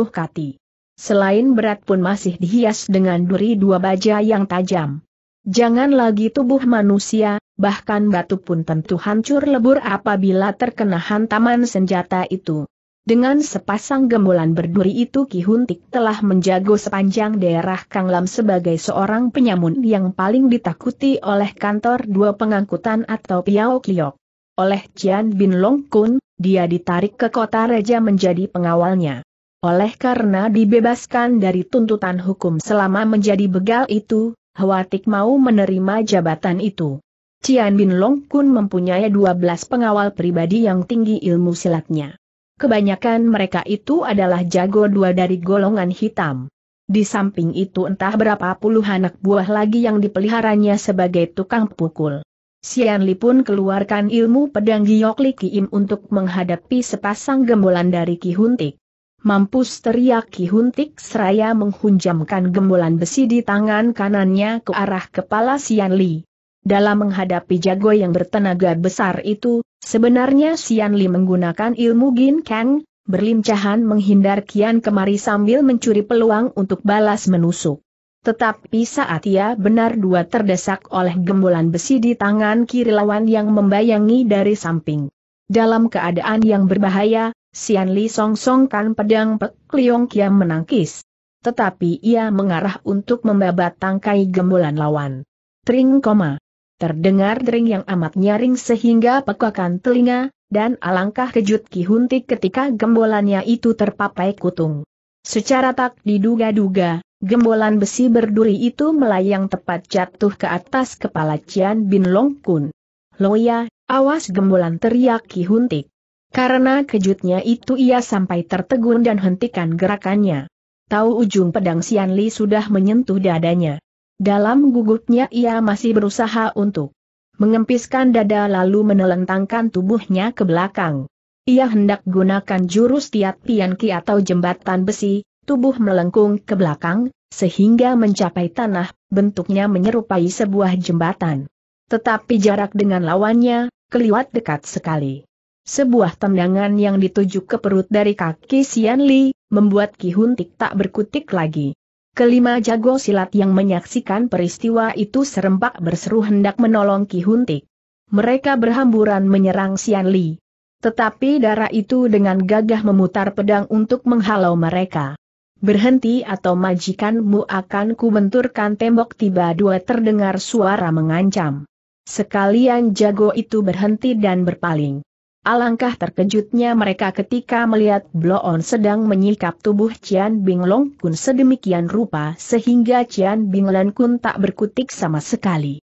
kati. Selain berat pun masih dihias dengan duri dua baja yang tajam. Jangan lagi tubuh manusia, bahkan batu pun tentu hancur lebur apabila terkena hantaman senjata itu. Dengan sepasang gembolan berduri itu Ki Huntik telah menjago sepanjang daerah Kanglam sebagai seorang penyamun yang paling ditakuti oleh kantor dua pengangkutan atau Piao Kliok. Oleh Jian Bin Long Kun, dia ditarik ke kota Raja menjadi pengawalnya. Oleh karena dibebaskan dari tuntutan hukum selama menjadi begal itu, Hwatik mau menerima jabatan itu. Cian Bin Long Kun mempunyai 12 pengawal pribadi yang tinggi ilmu silatnya. Kebanyakan mereka itu adalah jago dua dari golongan hitam. Di samping itu entah berapa puluh anak buah lagi yang dipeliharanya sebagai tukang pukul. Sian Li pun keluarkan ilmu pedang Giyok Li Kiim untuk menghadapi sepasang gembolan dari Ki Huntik. Mampus teriak Ki Huntik seraya menghunjamkan gembolan besi di tangan kanannya ke arah kepala Sian Li. Dalam menghadapi jago yang bertenaga besar itu, sebenarnya Sian Li menggunakan ilmu Gin Kang, berlincahan menghindar kian kemari sambil mencuri peluang untuk balas menusuk. Tetapi saat ia benar dua terdesak oleh gembolan besi di tangan kiri lawan yang membayangi dari samping. Dalam keadaan yang berbahaya, Sian Li Song Songkan pedang Pek Liong Kiam menangkis. Tetapi ia mengarah untuk membabat tangkai gembolan lawan. Tring koma. Terdengar dering yang amat nyaring sehingga pekakan telinga, dan alangkah kejut Ki Huntik ketika gembolannya itu terpapai kutung. Secara tak diduga-duga, gembolan besi berduri itu melayang tepat jatuh ke atas kepala Cian Bin Long Kun. Loya, awas gembolan teriak Ki Huntik. Karena kejutnya itu ia sampai tertegun dan hentikan gerakannya. Tahu ujung pedang Sian Li sudah menyentuh dadanya. Dalam gugupnya ia masih berusaha untuk mengempiskan dada lalu menelentangkan tubuhnya ke belakang. Ia hendak gunakan jurus tiat pianki atau jembatan besi, tubuh melengkung ke belakang, sehingga mencapai tanah, bentuknya menyerupai sebuah jembatan. Tetapi jarak dengan lawannya, keliwat dekat sekali. Sebuah tendangan yang dituju ke perut dari kaki Sian Li, membuat Ki Huntik tak berkutik lagi. Kelima jago silat yang menyaksikan peristiwa itu serempak berseru hendak menolong Ki Huntik. Mereka berhamburan menyerang Sian Li. Tetapi darah itu dengan gagah memutar pedang untuk menghalau mereka. Berhenti atau majikanmu akan kubenturkan tembok tiba dua terdengar suara mengancam. Sekalian jago itu berhenti dan berpaling. Alangkah terkejutnya mereka ketika melihat Bloon sedang menyikap tubuh Cian Binglong Kun sedemikian rupa sehingga Cian Binglong Kun tak berkutik sama sekali.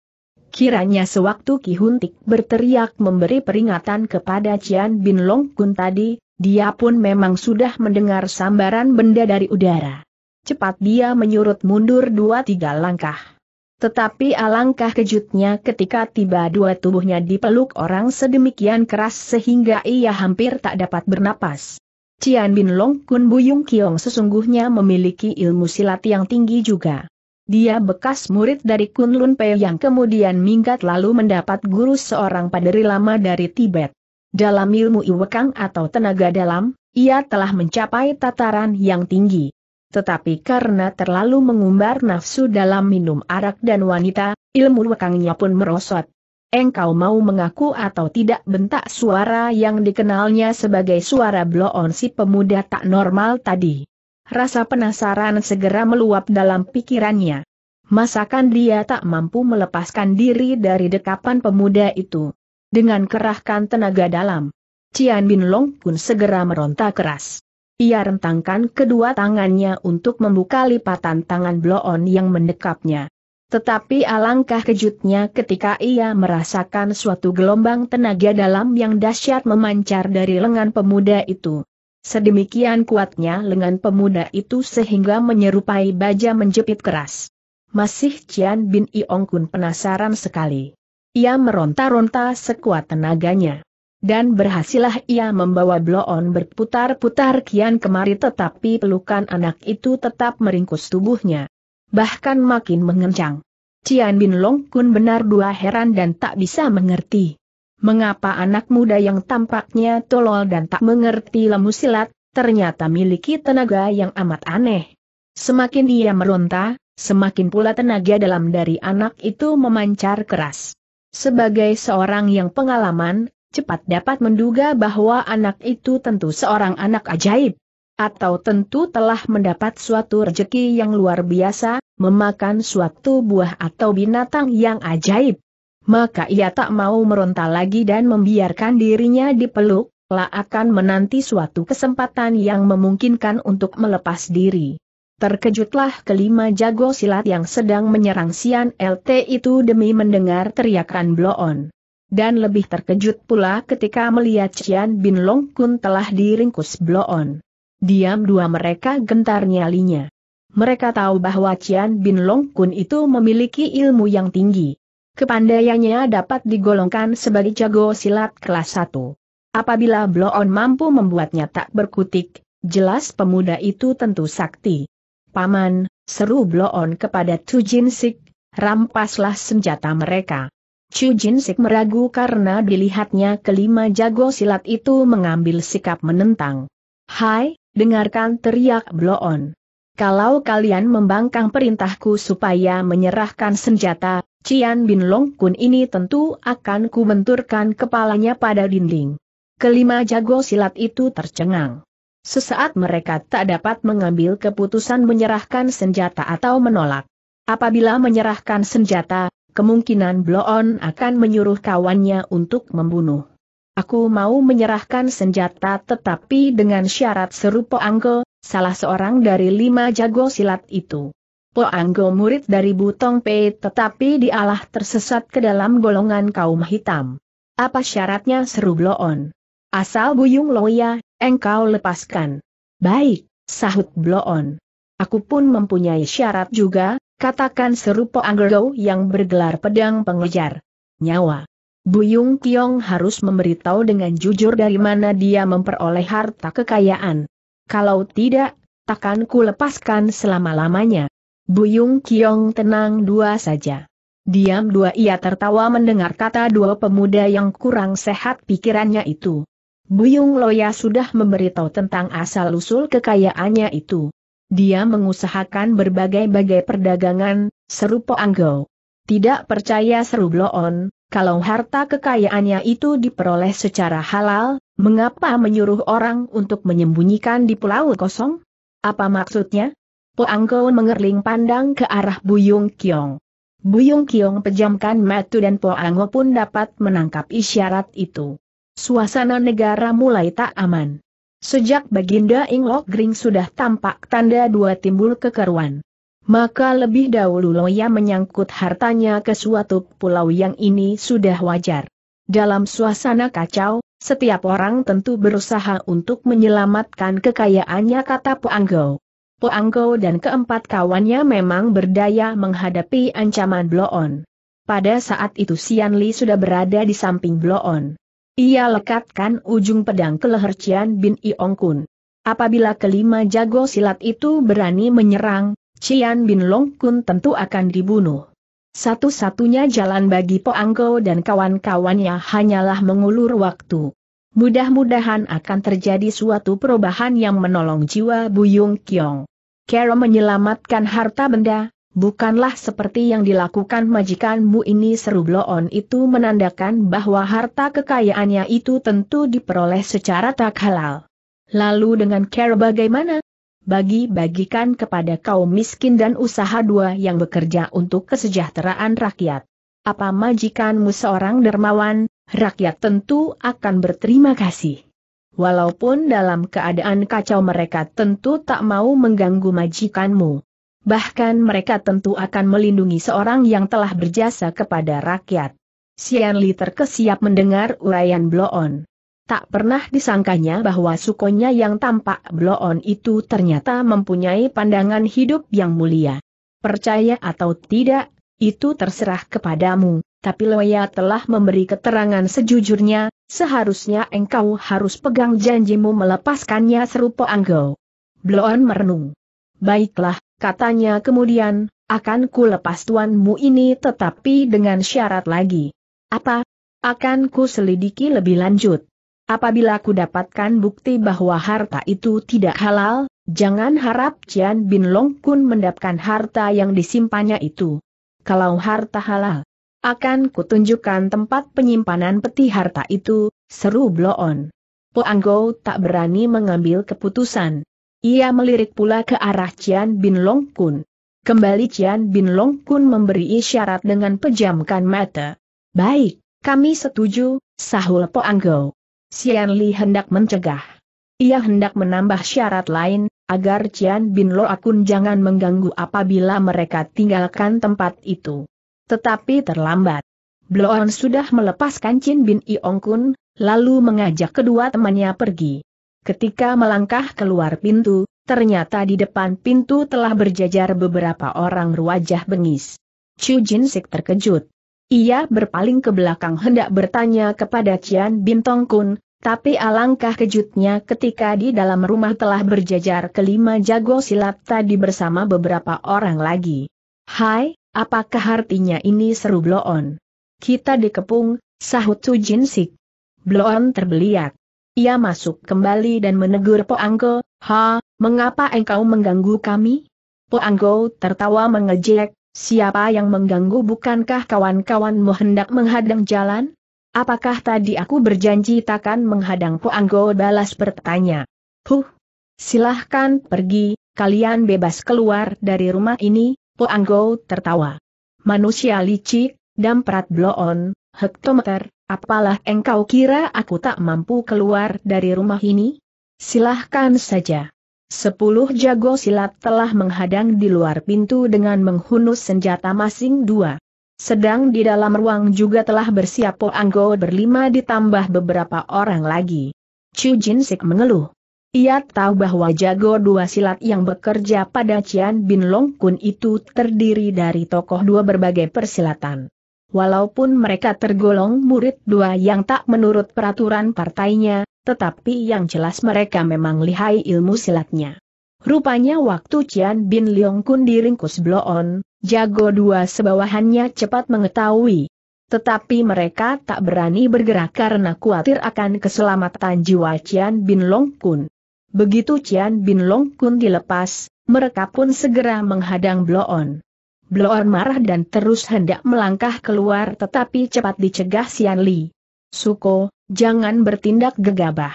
Kiranya sewaktu Ki Huntik berteriak memberi peringatan kepada Cian Binglong Kun tadi, dia pun memang sudah mendengar sambaran benda dari udara. Cepat dia menyurut mundur dua tiga langkah. Tetapi alangkah kejutnya ketika tiba dua tubuhnya dipeluk orang sedemikian keras sehingga ia hampir tak dapat bernapas. Cian Bin Long Kun Buyung Kiong sesungguhnya memiliki ilmu silat yang tinggi juga. Dia bekas murid dari Kun Lun Pei yang kemudian minggat lalu mendapat guru seorang paderi lama dari Tibet. Dalam ilmu iwekang atau tenaga dalam, ia telah mencapai tataran yang tinggi. Tetapi karena terlalu mengumbar nafsu dalam minum arak dan wanita, ilmu wekangnya pun merosot. Engkau mau mengaku atau tidak bentak suara yang dikenalnya sebagai suara bloon si pemuda tak normal tadi. Rasa penasaran segera meluap dalam pikirannya. Masakan dia tak mampu melepaskan diri dari dekapan pemuda itu. Dengan kerahkan tenaga dalam, Cian Bin Long pun segera meronta keras. Ia rentangkan kedua tangannya untuk membuka lipatan tangan bloon yang mendekapnya. Tetapi alangkah kejutnya ketika ia merasakan suatu gelombang tenaga dalam yang dahsyat memancar dari lengan pemuda itu. Sedemikian kuatnya lengan pemuda itu sehingga menyerupai baja menjepit keras. Masih Cian Bin Iong Kun penasaran sekali. Ia meronta-ronta sekuat tenaganya dan berhasillah ia membawa bloon berputar-putar kian kemari tetapi pelukan anak itu tetap meringkus tubuhnya. Bahkan makin mengencang. Cian Bin Long Kun benar dua heran dan tak bisa mengerti. Mengapa anak muda yang tampaknya tolol dan tak mengerti lemu silat, ternyata miliki tenaga yang amat aneh. Semakin dia meronta, semakin pula tenaga dalam dari anak itu memancar keras. Sebagai seorang yang pengalaman, cepat dapat menduga bahwa anak itu tentu seorang anak ajaib. Atau tentu telah mendapat suatu rejeki yang luar biasa, memakan suatu buah atau binatang yang ajaib. Maka ia tak mau meronta lagi dan membiarkan dirinya dipeluk, lah akan menanti suatu kesempatan yang memungkinkan untuk melepas diri. Terkejutlah kelima jago silat yang sedang menyerang Sian LT itu demi mendengar teriakan bloon dan lebih terkejut pula ketika melihat Cian Bin Long Kun telah diringkus bloon. Diam dua mereka gentar nyalinya. Mereka tahu bahwa Cian Bin Long Kun itu memiliki ilmu yang tinggi. Kepandaiannya dapat digolongkan sebagai jago silat kelas 1. Apabila bloon mampu membuatnya tak berkutik, jelas pemuda itu tentu sakti. Paman, seru bloon kepada Tujin Sik, rampaslah senjata mereka. Chu Jin Sik meragu karena dilihatnya kelima jago silat itu mengambil sikap menentang. Hai, dengarkan teriak Bloon. Kalau kalian membangkang perintahku supaya menyerahkan senjata, Cian Bin Long Kun ini tentu akan kubenturkan kepalanya pada dinding. Kelima jago silat itu tercengang. Sesaat mereka tak dapat mengambil keputusan menyerahkan senjata atau menolak. Apabila menyerahkan senjata, kemungkinan Bloon akan menyuruh kawannya untuk membunuh. Aku mau menyerahkan senjata tetapi dengan syarat seru Anggo, salah seorang dari lima jago silat itu. Anggo murid dari Butong Pei tetapi dialah tersesat ke dalam golongan kaum hitam. Apa syaratnya seru Bloon? Asal Buyung Loya, engkau lepaskan. Baik, sahut Bloon. Aku pun mempunyai syarat juga, katakan serupa Anggero yang bergelar pedang pengejar. Nyawa. Buyung Kiong harus memberitahu dengan jujur dari mana dia memperoleh harta kekayaan. Kalau tidak, takkan ku lepaskan selama-lamanya. Buyung Kiong tenang dua saja. Diam dua ia tertawa mendengar kata dua pemuda yang kurang sehat pikirannya itu. Buyung Loya sudah memberitahu tentang asal-usul kekayaannya itu. Dia mengusahakan berbagai-bagai perdagangan, seru Po Tidak percaya seru Bloon, kalau harta kekayaannya itu diperoleh secara halal, mengapa menyuruh orang untuk menyembunyikan di pulau kosong? Apa maksudnya? Po Anggo mengerling pandang ke arah Buyung Kiong. Buyung Kiong pejamkan mata dan Po Anggo pun dapat menangkap isyarat itu. Suasana negara mulai tak aman. Sejak Baginda Inglok Gring sudah tampak tanda dua timbul kekeruan. Maka lebih dahulu Loya menyangkut hartanya ke suatu pulau yang ini sudah wajar. Dalam suasana kacau, setiap orang tentu berusaha untuk menyelamatkan kekayaannya kata Poanggau. Poanggo dan keempat kawannya memang berdaya menghadapi ancaman Bloon. Pada saat itu Sian Li sudah berada di samping Bloon. Ia lekatkan ujung pedang ke leher Cian bin Iong Kun. Apabila kelima jago silat itu berani menyerang, Cian bin Long Kun tentu akan dibunuh. Satu-satunya jalan bagi Anggo dan kawan-kawannya hanyalah mengulur waktu. Mudah-mudahan akan terjadi suatu perubahan yang menolong jiwa Buyung Kiong. Kero menyelamatkan harta benda, bukanlah seperti yang dilakukan majikanmu ini seru bloon itu menandakan bahwa harta kekayaannya itu tentu diperoleh secara tak halal. Lalu dengan care bagaimana? Bagi-bagikan kepada kaum miskin dan usaha dua yang bekerja untuk kesejahteraan rakyat. Apa majikanmu seorang dermawan, rakyat tentu akan berterima kasih. Walaupun dalam keadaan kacau mereka tentu tak mau mengganggu majikanmu bahkan mereka tentu akan melindungi seorang yang telah berjasa kepada rakyat. Sian Li terkesiap mendengar uraian Bloon. Tak pernah disangkanya bahwa sukonya yang tampak Bloon itu ternyata mempunyai pandangan hidup yang mulia. Percaya atau tidak, itu terserah kepadamu, tapi Loya telah memberi keterangan sejujurnya, seharusnya engkau harus pegang janjimu melepaskannya serupa anggau. Bloon merenung. Baiklah, Katanya kemudian, akan ku lepas tuanmu ini tetapi dengan syarat lagi. Apa? Akan ku selidiki lebih lanjut. Apabila ku dapatkan bukti bahwa harta itu tidak halal, jangan harap Cian Bin Long Kun mendapatkan harta yang disimpannya itu. Kalau harta halal, akan kutunjukkan tempat penyimpanan peti harta itu, seru Bloon. Anggo tak berani mengambil keputusan. Ia melirik pula ke arah Cian Bin Long Kun. Kembali Cian Bin Long Kun memberi isyarat dengan pejamkan mata. Baik, kami setuju, sahul Po Poanggau. Cian Li hendak mencegah. Ia hendak menambah syarat lain, agar Cian Bin Lo Akun jangan mengganggu apabila mereka tinggalkan tempat itu. Tetapi terlambat. Bloon sudah melepaskan Cian Bin Iong Kun, lalu mengajak kedua temannya pergi. Ketika melangkah keluar pintu, ternyata di depan pintu telah berjajar beberapa orang berwajah bengis. Chu Jin Sik terkejut. Ia berpaling ke belakang hendak bertanya kepada Cian Bintong Kun, tapi alangkah kejutnya ketika di dalam rumah telah berjajar kelima jago silat tadi bersama beberapa orang lagi. Hai, apakah artinya ini seru bloon? Kita dikepung, sahut Chu Jin Sik. Bloon terbeliak. Ia masuk kembali dan menegur Poanggo, Ha, mengapa engkau mengganggu kami? Poanggo tertawa mengejek, siapa yang mengganggu bukankah kawan-kawanmu hendak menghadang jalan? Apakah tadi aku berjanji takkan menghadang Poanggo balas bertanya. Huh, silahkan pergi, kalian bebas keluar dari rumah ini, Poanggo tertawa. Manusia licik, damprat bloon, hektometer, Apalah engkau kira aku tak mampu keluar dari rumah ini? Silahkan saja. Sepuluh jago silat telah menghadang di luar pintu dengan menghunus senjata masing dua. Sedang di dalam ruang juga telah bersiap Po Anggo berlima ditambah beberapa orang lagi. Chu Jin Sik mengeluh. Ia tahu bahwa jago dua silat yang bekerja pada Cian Bin Long Kun itu terdiri dari tokoh dua berbagai persilatan walaupun mereka tergolong murid dua yang tak menurut peraturan partainya, tetapi yang jelas mereka memang lihai ilmu silatnya. Rupanya waktu Cian Bin Leong Kun diringkus bloon, jago dua sebawahannya cepat mengetahui. Tetapi mereka tak berani bergerak karena khawatir akan keselamatan jiwa Cian Bin Long Kun. Begitu Cian Bin Long Kun dilepas, mereka pun segera menghadang bloon. Bloor marah dan terus hendak melangkah keluar tetapi cepat dicegah Sian Li. Suko, jangan bertindak gegabah.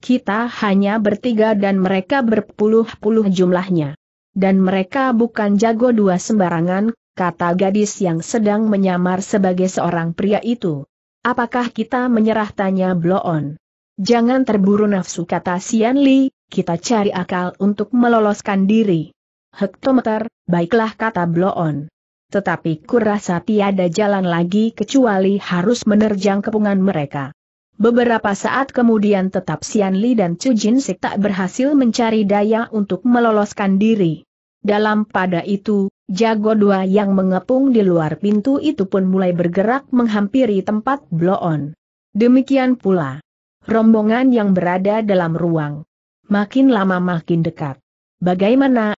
Kita hanya bertiga dan mereka berpuluh-puluh jumlahnya. Dan mereka bukan jago dua sembarangan, kata gadis yang sedang menyamar sebagai seorang pria itu. Apakah kita menyerah tanya Bloon? Jangan terburu nafsu kata Sian Li, kita cari akal untuk meloloskan diri hektometer, baiklah kata Bloon. Tetapi kurasa tiada jalan lagi kecuali harus menerjang kepungan mereka. Beberapa saat kemudian tetap Sian Li dan Chu Jin Sik tak berhasil mencari daya untuk meloloskan diri. Dalam pada itu, jago dua yang mengepung di luar pintu itu pun mulai bergerak menghampiri tempat bloon. Demikian pula, rombongan yang berada dalam ruang. Makin lama makin dekat. Bagaimana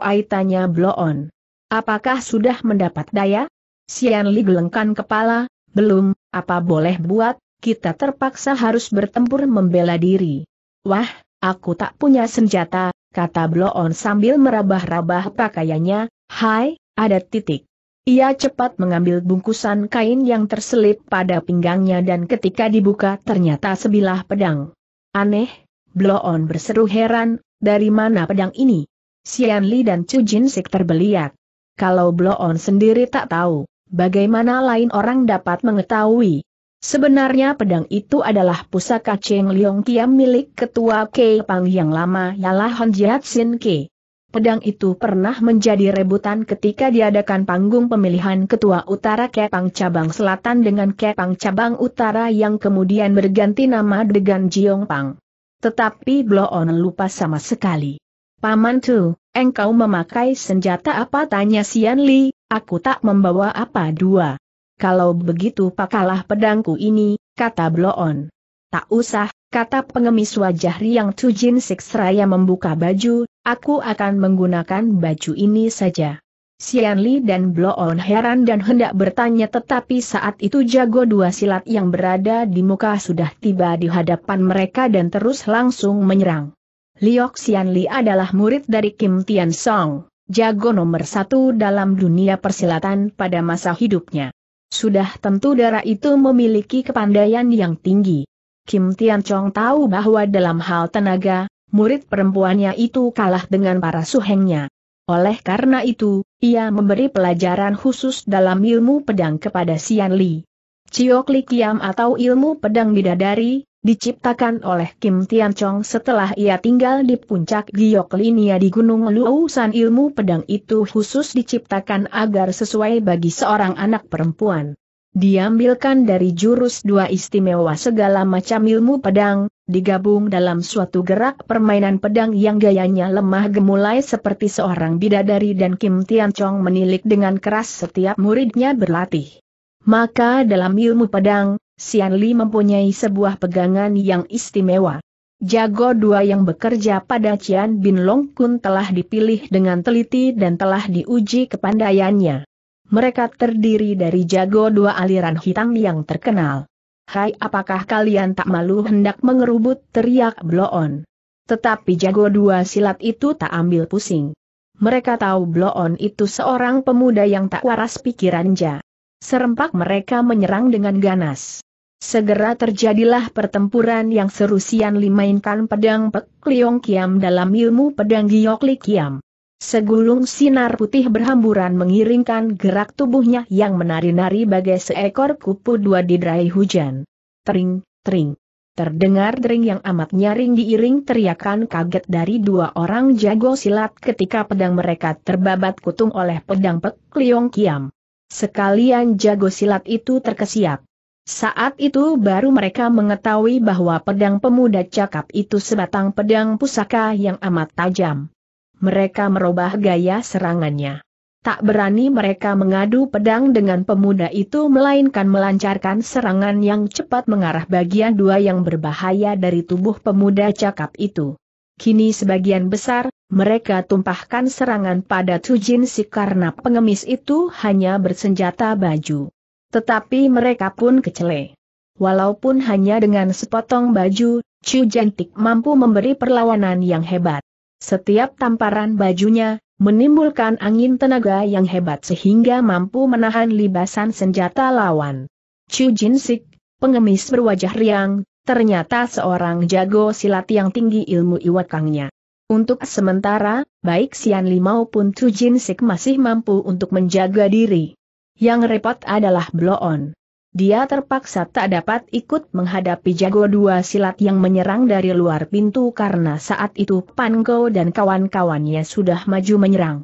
Ai tanya Bloon. Apakah sudah mendapat daya? Sian Li gelengkan kepala, belum, apa boleh buat, kita terpaksa harus bertempur membela diri. Wah, aku tak punya senjata, kata Bloon sambil merabah-rabah pakaiannya, hai, ada titik. Ia cepat mengambil bungkusan kain yang terselip pada pinggangnya dan ketika dibuka ternyata sebilah pedang. Aneh, Bloon berseru heran, dari mana pedang ini? Xian Li dan Chu Jin Sik terbeliak. Kalau Bloon sendiri tak tahu, bagaimana lain orang dapat mengetahui? Sebenarnya pedang itu adalah pusaka Cheng Liong Kiam milik ketua Kei Pang yang lama ialah Hon Sin Ke. Pedang itu pernah menjadi rebutan ketika diadakan panggung pemilihan ketua utara Kepang Cabang Selatan dengan Kepang Cabang Utara yang kemudian berganti nama dengan Jiong Pang. Tetapi Bloon lupa sama sekali. Paman Tu, engkau memakai senjata apa tanya Sian Li, aku tak membawa apa dua. Kalau begitu pakalah pedangku ini, kata Bloon. Tak usah, kata pengemis wajah Riang Tujin Siksraya membuka baju, aku akan menggunakan baju ini saja. Sian Li dan Bloon heran dan hendak bertanya tetapi saat itu jago dua silat yang berada di muka sudah tiba di hadapan mereka dan terus langsung menyerang. Liok Xianli adalah murid dari Kim Tian Song, jago nomor satu dalam dunia persilatan pada masa hidupnya. Sudah tentu darah itu memiliki kepandaian yang tinggi. Kim Tian Chong tahu bahwa dalam hal tenaga, murid perempuannya itu kalah dengan para suhengnya. Oleh karena itu, ia memberi pelajaran khusus dalam ilmu pedang kepada Xianli. Li. Li Kiam atau ilmu pedang bidadari, Diciptakan oleh Kim Tian Chong setelah ia tinggal di puncak Gioklinia di Gunung san ilmu pedang itu khusus diciptakan agar sesuai bagi seorang anak perempuan. Diambilkan dari jurus dua istimewa segala macam ilmu pedang, digabung dalam suatu gerak permainan pedang yang gayanya lemah gemulai seperti seorang bidadari dan Kim Tian Chong menilik dengan keras setiap muridnya berlatih. Maka dalam ilmu pedang, Sian Li mempunyai sebuah pegangan yang istimewa. Jago dua yang bekerja pada Cian Bin Long Kun telah dipilih dengan teliti dan telah diuji kepandaiannya. Mereka terdiri dari jago dua aliran hitam yang terkenal. Hai apakah kalian tak malu hendak mengerubut teriak Bloon. Tetapi jago dua silat itu tak ambil pusing. Mereka tahu Bloon itu seorang pemuda yang tak waras pikiran ja. Serempak mereka menyerang dengan ganas. Segera terjadilah pertempuran yang seru Sian Li mainkan pedang Pek Liong Kiam dalam ilmu pedang Giok Li Kiam. Segulung sinar putih berhamburan mengiringkan gerak tubuhnya yang menari-nari bagai seekor kupu dua di diderai hujan. Tering, tering. Terdengar dering yang amat nyaring diiring teriakan kaget dari dua orang jago silat ketika pedang mereka terbabat kutung oleh pedang Pek Liong Kiam. Sekalian jago silat itu terkesiap. Saat itu baru mereka mengetahui bahwa pedang pemuda cakap itu sebatang pedang pusaka yang amat tajam. Mereka merubah gaya serangannya. Tak berani mereka mengadu pedang dengan pemuda itu melainkan melancarkan serangan yang cepat mengarah bagian dua yang berbahaya dari tubuh pemuda cakap itu. Kini sebagian besar, mereka tumpahkan serangan pada Tujin Si karena pengemis itu hanya bersenjata baju. Tetapi mereka pun kecele. Walaupun hanya dengan sepotong baju, Chu Jentik mampu memberi perlawanan yang hebat. Setiap tamparan bajunya, menimbulkan angin tenaga yang hebat sehingga mampu menahan libasan senjata lawan. Chu Jinsik, pengemis berwajah riang, ternyata seorang jago silat yang tinggi ilmu iwakangnya. Untuk sementara, baik Sian Li maupun Chu Jinsik masih mampu untuk menjaga diri. Yang repot adalah Bloon. Dia terpaksa tak dapat ikut menghadapi jago dua silat yang menyerang dari luar pintu karena saat itu Pango dan kawan-kawannya sudah maju menyerang.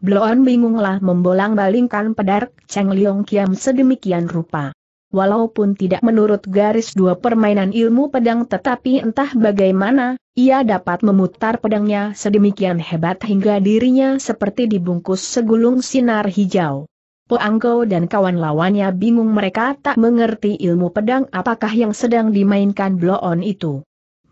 Bloon bingunglah membolang-balingkan pedar Cheng Liong Kiam sedemikian rupa. Walaupun tidak menurut garis dua permainan ilmu pedang tetapi entah bagaimana, ia dapat memutar pedangnya sedemikian hebat hingga dirinya seperti dibungkus segulung sinar hijau. Poanggo dan kawan lawannya bingung mereka tak mengerti ilmu pedang apakah yang sedang dimainkan bloon itu.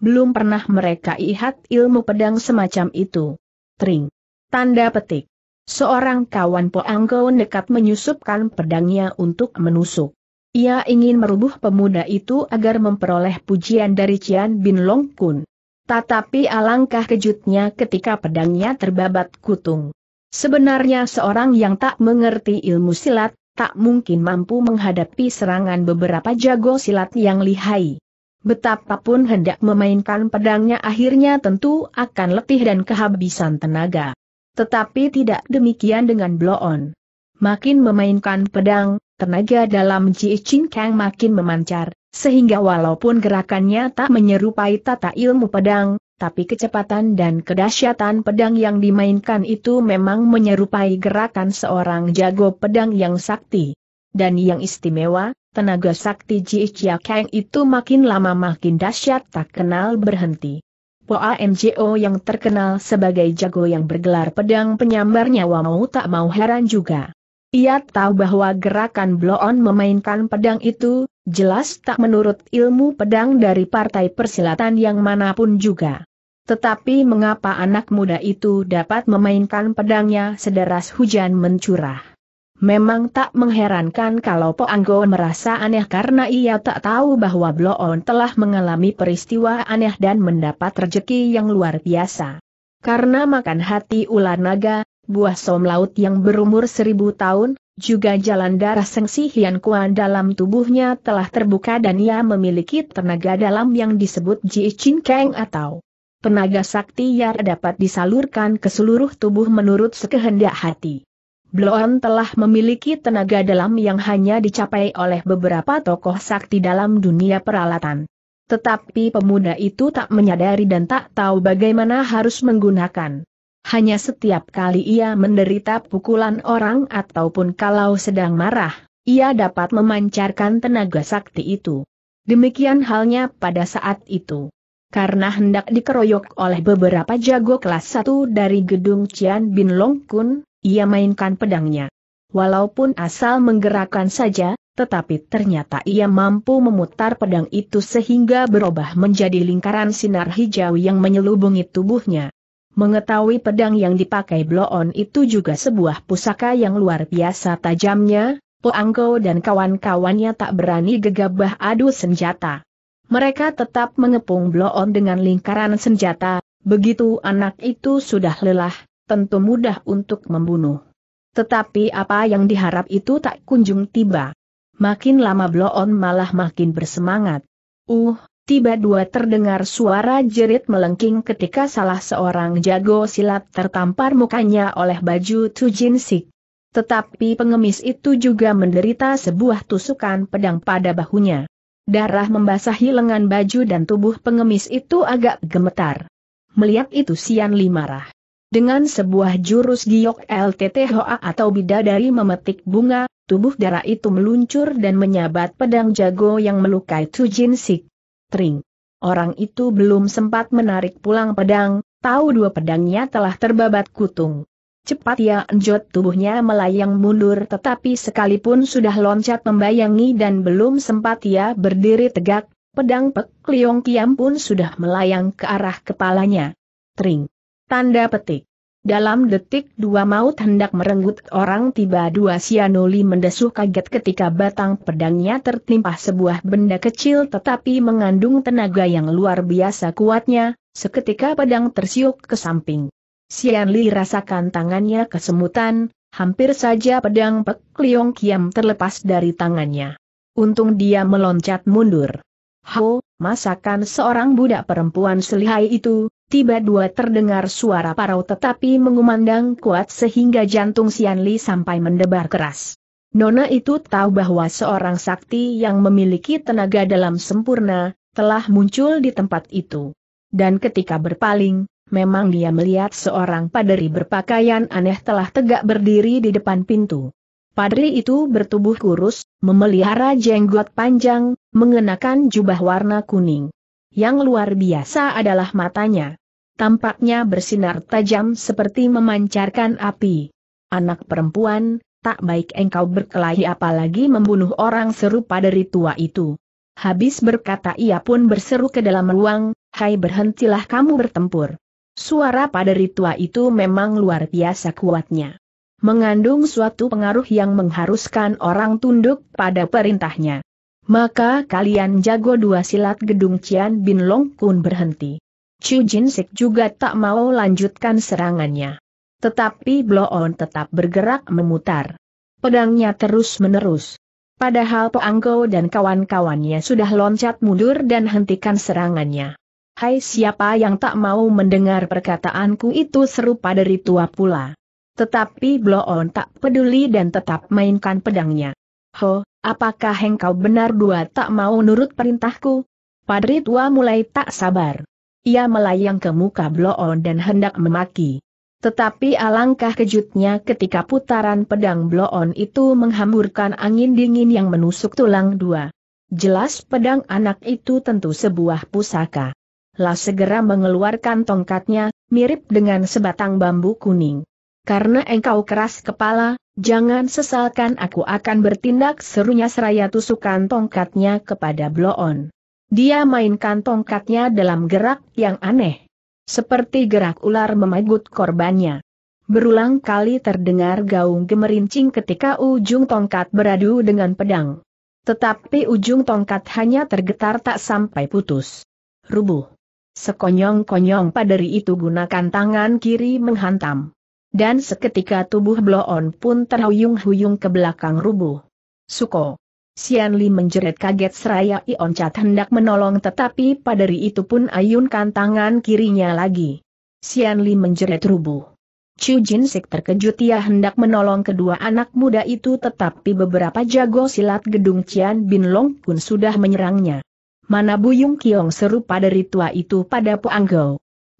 Belum pernah mereka lihat ilmu pedang semacam itu. Tring. Tanda petik. Seorang kawan Poanggo nekat menyusupkan pedangnya untuk menusuk. Ia ingin merubuh pemuda itu agar memperoleh pujian dari Cian Bin Long Kun. Tetapi alangkah kejutnya ketika pedangnya terbabat kutung. Sebenarnya seorang yang tak mengerti ilmu silat, tak mungkin mampu menghadapi serangan beberapa jago silat yang lihai. Betapapun hendak memainkan pedangnya akhirnya tentu akan letih dan kehabisan tenaga. Tetapi tidak demikian dengan bloon. Makin memainkan pedang, tenaga dalam Ji Kang makin memancar, sehingga walaupun gerakannya tak menyerupai tata ilmu pedang, tapi kecepatan dan kedahsyatan pedang yang dimainkan itu memang menyerupai gerakan seorang jago pedang yang sakti. Dan yang istimewa, tenaga sakti Ji Chia Kang itu makin lama makin dahsyat tak kenal berhenti. Poa MJO yang terkenal sebagai jago yang bergelar pedang penyambar nyawa mau tak mau heran juga. Ia tahu bahwa gerakan bloon memainkan pedang itu, jelas tak menurut ilmu pedang dari partai persilatan yang manapun juga. Tetapi mengapa anak muda itu dapat memainkan pedangnya sederas hujan mencurah? Memang tak mengherankan kalau Po Anggo merasa aneh karena ia tak tahu bahwa Bloon telah mengalami peristiwa aneh dan mendapat rejeki yang luar biasa. Karena makan hati ular naga, buah som laut yang berumur seribu tahun, juga jalan darah Sengsi Hian Kuan dalam tubuhnya telah terbuka dan ia memiliki tenaga dalam yang disebut Ji Chin Kang atau tenaga sakti yang dapat disalurkan ke seluruh tubuh menurut sekehendak hati. Bloon telah memiliki tenaga dalam yang hanya dicapai oleh beberapa tokoh sakti dalam dunia peralatan. Tetapi pemuda itu tak menyadari dan tak tahu bagaimana harus menggunakan. Hanya setiap kali ia menderita pukulan orang ataupun kalau sedang marah, ia dapat memancarkan tenaga sakti itu. Demikian halnya pada saat itu karena hendak dikeroyok oleh beberapa jago kelas satu dari gedung Cian Bin Long Kun, ia mainkan pedangnya. Walaupun asal menggerakkan saja, tetapi ternyata ia mampu memutar pedang itu sehingga berubah menjadi lingkaran sinar hijau yang menyelubungi tubuhnya. Mengetahui pedang yang dipakai Bloon itu juga sebuah pusaka yang luar biasa tajamnya, Poangko dan kawan-kawannya tak berani gegabah adu senjata. Mereka tetap mengepung bloon dengan lingkaran senjata, begitu anak itu sudah lelah, tentu mudah untuk membunuh. Tetapi apa yang diharap itu tak kunjung tiba. Makin lama bloon malah makin bersemangat. Uh, tiba dua terdengar suara jerit melengking ketika salah seorang jago silat tertampar mukanya oleh baju Tujin Sik. Tetapi pengemis itu juga menderita sebuah tusukan pedang pada bahunya. Darah membasahi lengan baju dan tubuh pengemis itu agak gemetar. Melihat itu Sian Li marah. Dengan sebuah jurus giok LTTHOA atau bidadari memetik bunga, tubuh darah itu meluncur dan menyabat pedang jago yang melukai Jin Sik. Tring. Orang itu belum sempat menarik pulang pedang, tahu dua pedangnya telah terbabat kutung. Cepat ya, enjot tubuhnya melayang mundur tetapi sekalipun sudah loncat membayangi dan belum sempat ia berdiri tegak, pedang Pek Liong Kiam pun sudah melayang ke arah kepalanya. Tring. Tanda petik. Dalam detik dua maut hendak merenggut orang tiba dua Sianuli mendesuh kaget ketika batang pedangnya tertimpa sebuah benda kecil tetapi mengandung tenaga yang luar biasa kuatnya, seketika pedang tersiuk ke samping. Sian Li rasakan tangannya kesemutan, hampir saja pedang Pek Liong Kiam terlepas dari tangannya. Untung dia meloncat mundur. Ho, masakan seorang budak perempuan selihai itu, tiba dua terdengar suara parau tetapi mengumandang kuat sehingga jantung Sian Li sampai mendebar keras. Nona itu tahu bahwa seorang sakti yang memiliki tenaga dalam sempurna, telah muncul di tempat itu. Dan ketika berpaling, memang dia melihat seorang Padri berpakaian aneh telah tegak berdiri di depan pintu. Padri itu bertubuh kurus, memelihara jenggot panjang, mengenakan jubah warna kuning. Yang luar biasa adalah matanya. Tampaknya bersinar tajam seperti memancarkan api. Anak perempuan, tak baik engkau berkelahi apalagi membunuh orang seru paderi tua itu. Habis berkata ia pun berseru ke dalam ruang, hai berhentilah kamu bertempur. Suara pada ritual itu memang luar biasa kuatnya. Mengandung suatu pengaruh yang mengharuskan orang tunduk pada perintahnya. Maka kalian jago dua silat gedung Cian Bin Long Kun berhenti. Chu Jin Sik juga tak mau lanjutkan serangannya. Tetapi Blow On tetap bergerak memutar. Pedangnya terus-menerus. Padahal Poangko dan kawan-kawannya sudah loncat mundur dan hentikan serangannya. Hai siapa yang tak mau mendengar perkataanku itu serupa dari tua pula. Tetapi Bloon tak peduli dan tetap mainkan pedangnya. Ho, apakah engkau benar dua tak mau nurut perintahku? Padri tua mulai tak sabar. Ia melayang ke muka Bloon dan hendak memaki. Tetapi alangkah kejutnya ketika putaran pedang bloon itu menghamburkan angin dingin yang menusuk tulang dua. Jelas pedang anak itu tentu sebuah pusaka. Lah segera mengeluarkan tongkatnya, mirip dengan sebatang bambu kuning. Karena engkau keras kepala, jangan sesalkan aku akan bertindak serunya seraya tusukan tongkatnya kepada Bloon. Dia mainkan tongkatnya dalam gerak yang aneh. Seperti gerak ular memagut korbannya. Berulang kali terdengar gaung gemerincing ketika ujung tongkat beradu dengan pedang. Tetapi ujung tongkat hanya tergetar tak sampai putus. Rubuh. Sekonyong-konyong paderi itu gunakan tangan kiri menghantam. Dan seketika tubuh Bloon pun terhuyung-huyung ke belakang rubuh. Suko. Sian Li menjerit kaget seraya Ion hendak menolong tetapi paderi itu pun ayunkan tangan kirinya lagi. Sian Li menjerit rubuh. Chu Jin Sik terkejut ia hendak menolong kedua anak muda itu tetapi beberapa jago silat gedung Cian Bin Long pun sudah menyerangnya mana Buyung Kiong seru pada tua itu pada Po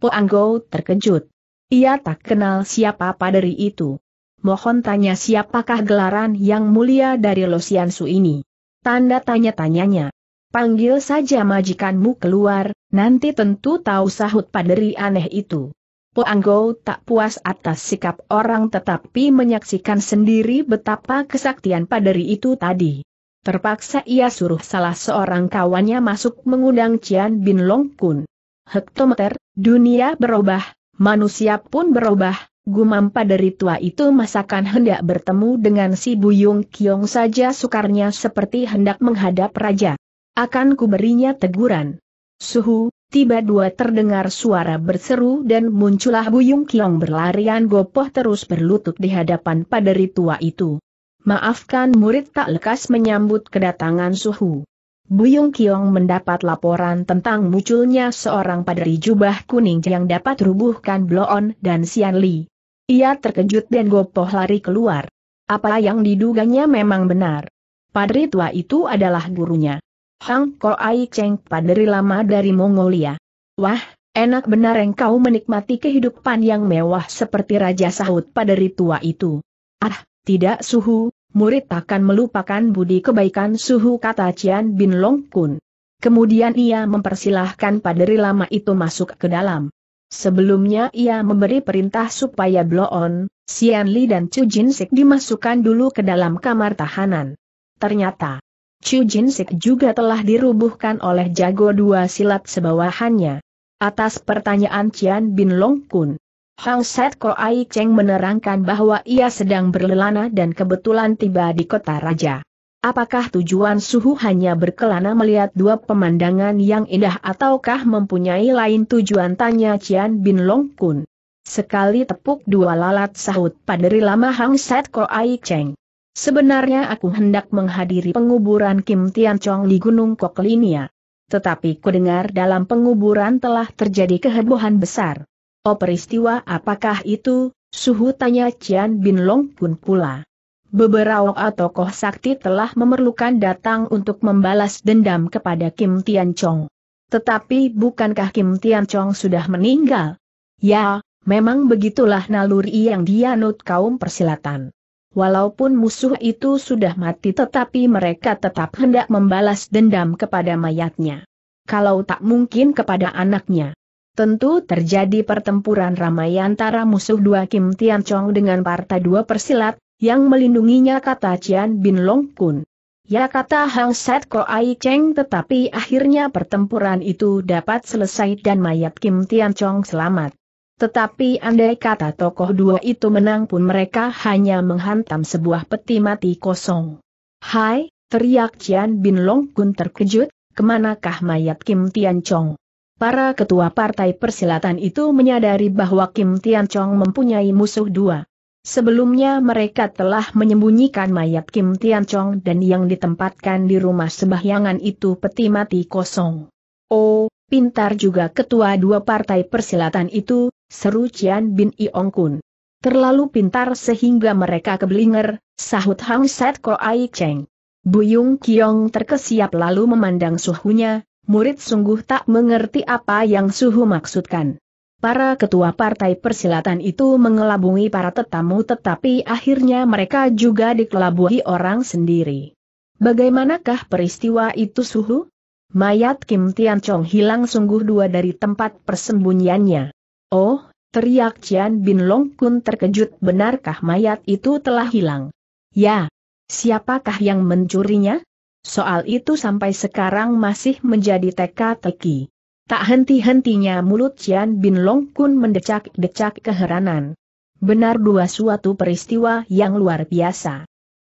Po Anggau terkejut. Ia tak kenal siapa paderi itu. Mohon tanya siapakah gelaran yang mulia dari Su ini. Tanda tanya-tanyanya. Panggil saja majikanmu keluar, nanti tentu tahu sahut paderi aneh itu. Po Poanggo tak puas atas sikap orang tetapi menyaksikan sendiri betapa kesaktian paderi itu tadi. Terpaksa ia suruh salah seorang kawannya masuk mengundang Cian Bin Long Kun. Hektometer, dunia berubah, manusia pun berubah, gumam dari tua itu masakan hendak bertemu dengan si Buyung Kiong saja sukarnya seperti hendak menghadap raja. Akan kuberinya teguran. Suhu, Tiba dua terdengar suara berseru dan muncullah Buyung Kiong berlarian gopoh terus berlutut di hadapan pada tua itu. Maafkan murid tak lekas menyambut kedatangan suhu. Buyung Kiong mendapat laporan tentang munculnya seorang padri jubah kuning yang dapat rubuhkan Bloon dan Sian Li. Ia terkejut dan gopoh lari keluar. Apa yang diduganya memang benar. Padri tua itu adalah gurunya. Hang Ai Cheng padri lama dari Mongolia. Wah, enak benar engkau menikmati kehidupan yang mewah seperti Raja Sahut padri tua itu. Ah, tidak suhu, murid akan melupakan budi kebaikan suhu kata Cian Bin Long Kun. Kemudian ia mempersilahkan paderi lama itu masuk ke dalam. Sebelumnya ia memberi perintah supaya Bloon, Sian Li dan Chu Jin Sik dimasukkan dulu ke dalam kamar tahanan. Ternyata, Chu Jin Sik juga telah dirubuhkan oleh jago dua silat sebawahannya. Atas pertanyaan Cian Bin Long Kun, Hang Set Ko Ai Cheng menerangkan bahwa ia sedang berlelana dan kebetulan tiba di kota raja. Apakah tujuan suhu hanya berkelana melihat dua pemandangan yang indah ataukah mempunyai lain tujuan tanya Cian Bin Long Kun. Sekali tepuk dua lalat sahut paderi lama Hang Set Ko Ai Cheng. Sebenarnya aku hendak menghadiri penguburan Kim Tian Chong di Gunung Koklinia. Tetapi kudengar dalam penguburan telah terjadi kehebohan besar. Oh peristiwa apakah itu, suhu tanya Cian Bin Long pun pula. Beberapa tokoh sakti telah memerlukan datang untuk membalas dendam kepada Kim Tian Chong. Tetapi bukankah Kim Tian Chong sudah meninggal? Ya, memang begitulah naluri yang dianut kaum persilatan. Walaupun musuh itu sudah mati tetapi mereka tetap hendak membalas dendam kepada mayatnya. Kalau tak mungkin kepada anaknya Tentu terjadi pertempuran ramai antara musuh dua Kim Tian Chong dengan partai dua persilat, yang melindunginya kata Cian Bin Long Kun. Ya kata Hang Set Ko Ai Cheng tetapi akhirnya pertempuran itu dapat selesai dan mayat Kim Tian Chong selamat. Tetapi andai kata tokoh dua itu menang pun mereka hanya menghantam sebuah peti mati kosong. Hai, teriak Cian Bin Long Kun terkejut, kemanakah mayat Kim Tian Chong? para ketua partai persilatan itu menyadari bahwa Kim Tian Chong mempunyai musuh dua. Sebelumnya mereka telah menyembunyikan mayat Kim Tian Chong dan yang ditempatkan di rumah sebahyangan itu peti mati kosong. Oh, pintar juga ketua dua partai persilatan itu, seru Cian Bin Iong Kun. Terlalu pintar sehingga mereka keblinger, sahut Hang Set Ko Ai Cheng. Buyung Kiong terkesiap lalu memandang suhunya, Murid sungguh tak mengerti apa yang Suhu maksudkan. Para ketua partai persilatan itu mengelabungi para tetamu tetapi akhirnya mereka juga dikelabuhi orang sendiri. Bagaimanakah peristiwa itu Suhu? Mayat Kim Tian Chong hilang sungguh dua dari tempat persembunyiannya. Oh, teriak Cian Bin Long Kun terkejut benarkah mayat itu telah hilang? Ya. Siapakah yang mencurinya? Soal itu sampai sekarang masih menjadi teka-teki. Tak henti-hentinya mulut Cian Bin Long Kun mendecak-decak keheranan. Benar dua suatu peristiwa yang luar biasa.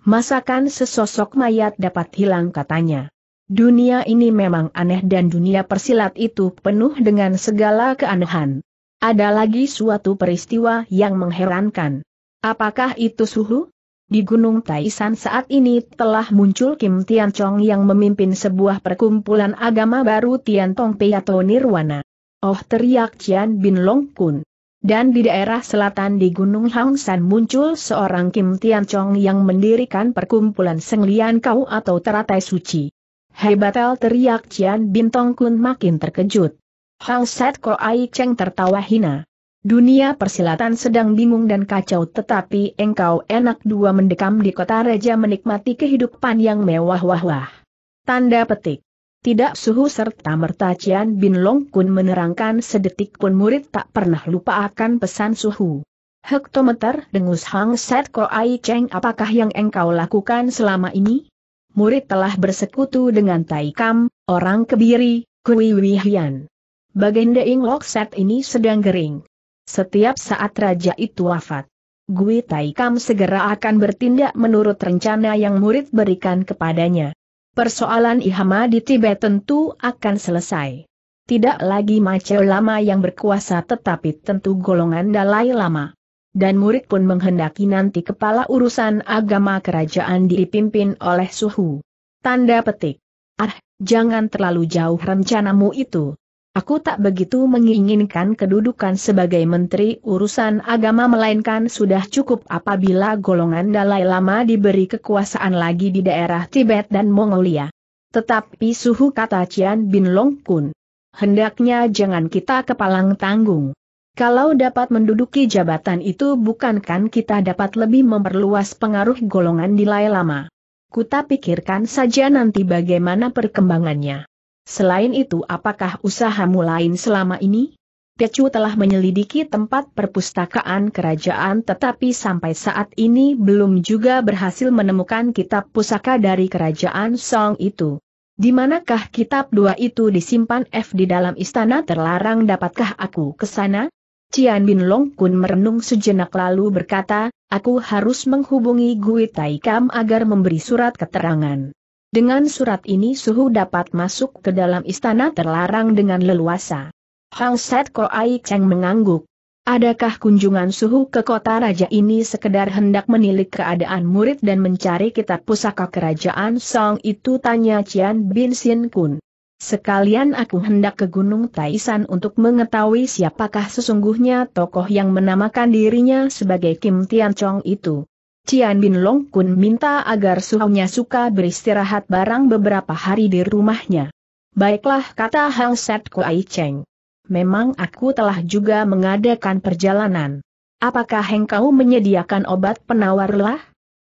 Masakan sesosok mayat dapat hilang katanya. Dunia ini memang aneh dan dunia persilat itu penuh dengan segala keanehan. Ada lagi suatu peristiwa yang mengherankan. Apakah itu suhu? Di Gunung Taisan saat ini telah muncul Kim Tian Chong yang memimpin sebuah perkumpulan agama baru Tian Tong Pei atau Nirwana. Oh teriak Cian Bin Long Kun. Dan di daerah selatan di Gunung San muncul seorang Kim Tian Chong yang mendirikan perkumpulan Senglian Kau atau Teratai Suci. Hebatel teriak Cian Bin Tong Kun makin terkejut. Hang Set Ko Ai Cheng tertawa hina. Dunia persilatan sedang bingung dan kacau tetapi engkau enak dua mendekam di kota raja menikmati kehidupan yang mewah-wah-wah. Tanda petik. Tidak suhu serta merta Cian Bin Long Kun menerangkan sedetik pun murid tak pernah lupa akan pesan suhu. Hektometer dengus Hang Set Ko Ai Cheng apakah yang engkau lakukan selama ini? Murid telah bersekutu dengan Tai Kam, orang kebiri, Kui Wihian. Baginda Ing Lok Set ini sedang gering. Setiap saat raja itu wafat. Gui Taikam segera akan bertindak menurut rencana yang murid berikan kepadanya. Persoalan Ihama di Tibet tentu akan selesai. Tidak lagi Maceo Lama yang berkuasa tetapi tentu golongan Dalai Lama. Dan murid pun menghendaki nanti kepala urusan agama kerajaan dipimpin oleh suhu. Tanda petik. Ah, jangan terlalu jauh rencanamu itu. Aku tak begitu menginginkan kedudukan sebagai Menteri Urusan Agama melainkan sudah cukup apabila golongan Dalai Lama diberi kekuasaan lagi di daerah Tibet dan Mongolia. Tetapi suhu kata Cian Bin Long Kun. Hendaknya jangan kita kepalang tanggung. Kalau dapat menduduki jabatan itu bukankan kita dapat lebih memperluas pengaruh golongan Dalai Lama. Kuta pikirkan saja nanti bagaimana perkembangannya. Selain itu apakah usahamu lain selama ini? Pecu telah menyelidiki tempat perpustakaan kerajaan tetapi sampai saat ini belum juga berhasil menemukan kitab pusaka dari kerajaan Song itu. Di manakah kitab dua itu disimpan F di dalam istana terlarang dapatkah aku ke sana? Cian Bin Long Kun merenung sejenak lalu berkata, aku harus menghubungi Gui Taikam agar memberi surat keterangan. Dengan surat ini Suhu dapat masuk ke dalam istana terlarang dengan leluasa. Hang Set Ai Cheng mengangguk. Adakah kunjungan Suhu ke kota raja ini sekedar hendak menilik keadaan murid dan mencari kitab pusaka kerajaan Song itu tanya Cian Bin Sin Kun. Sekalian aku hendak ke Gunung Taisan untuk mengetahui siapakah sesungguhnya tokoh yang menamakan dirinya sebagai Kim Tian Chong itu. Cian Bin Long Kun minta agar suhunya suka beristirahat barang beberapa hari di rumahnya. Baiklah kata Hang Set Kuai Cheng. Memang aku telah juga mengadakan perjalanan. Apakah engkau menyediakan obat penawar lah?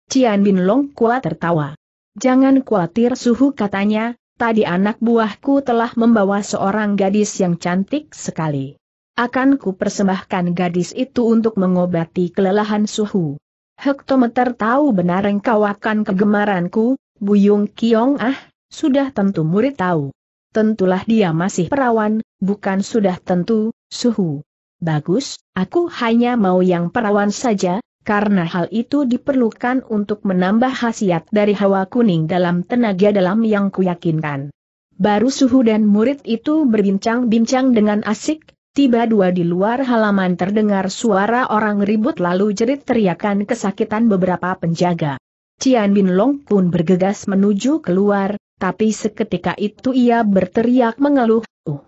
Cian Bin Long Kua tertawa. Jangan khawatir suhu katanya, tadi anak buahku telah membawa seorang gadis yang cantik sekali. Akan ku persembahkan gadis itu untuk mengobati kelelahan suhu. Hektometer tahu benar engkau akan kegemaranku, Buyung Kiong ah, sudah tentu murid tahu. Tentulah dia masih perawan, bukan sudah tentu, suhu. Bagus, aku hanya mau yang perawan saja, karena hal itu diperlukan untuk menambah khasiat dari hawa kuning dalam tenaga dalam yang kuyakinkan. Baru suhu dan murid itu berbincang-bincang dengan asik, Tiba dua di luar halaman terdengar suara orang ribut lalu jerit teriakan kesakitan beberapa penjaga. Cian Bin Long pun bergegas menuju keluar, tapi seketika itu ia berteriak mengeluh, uh.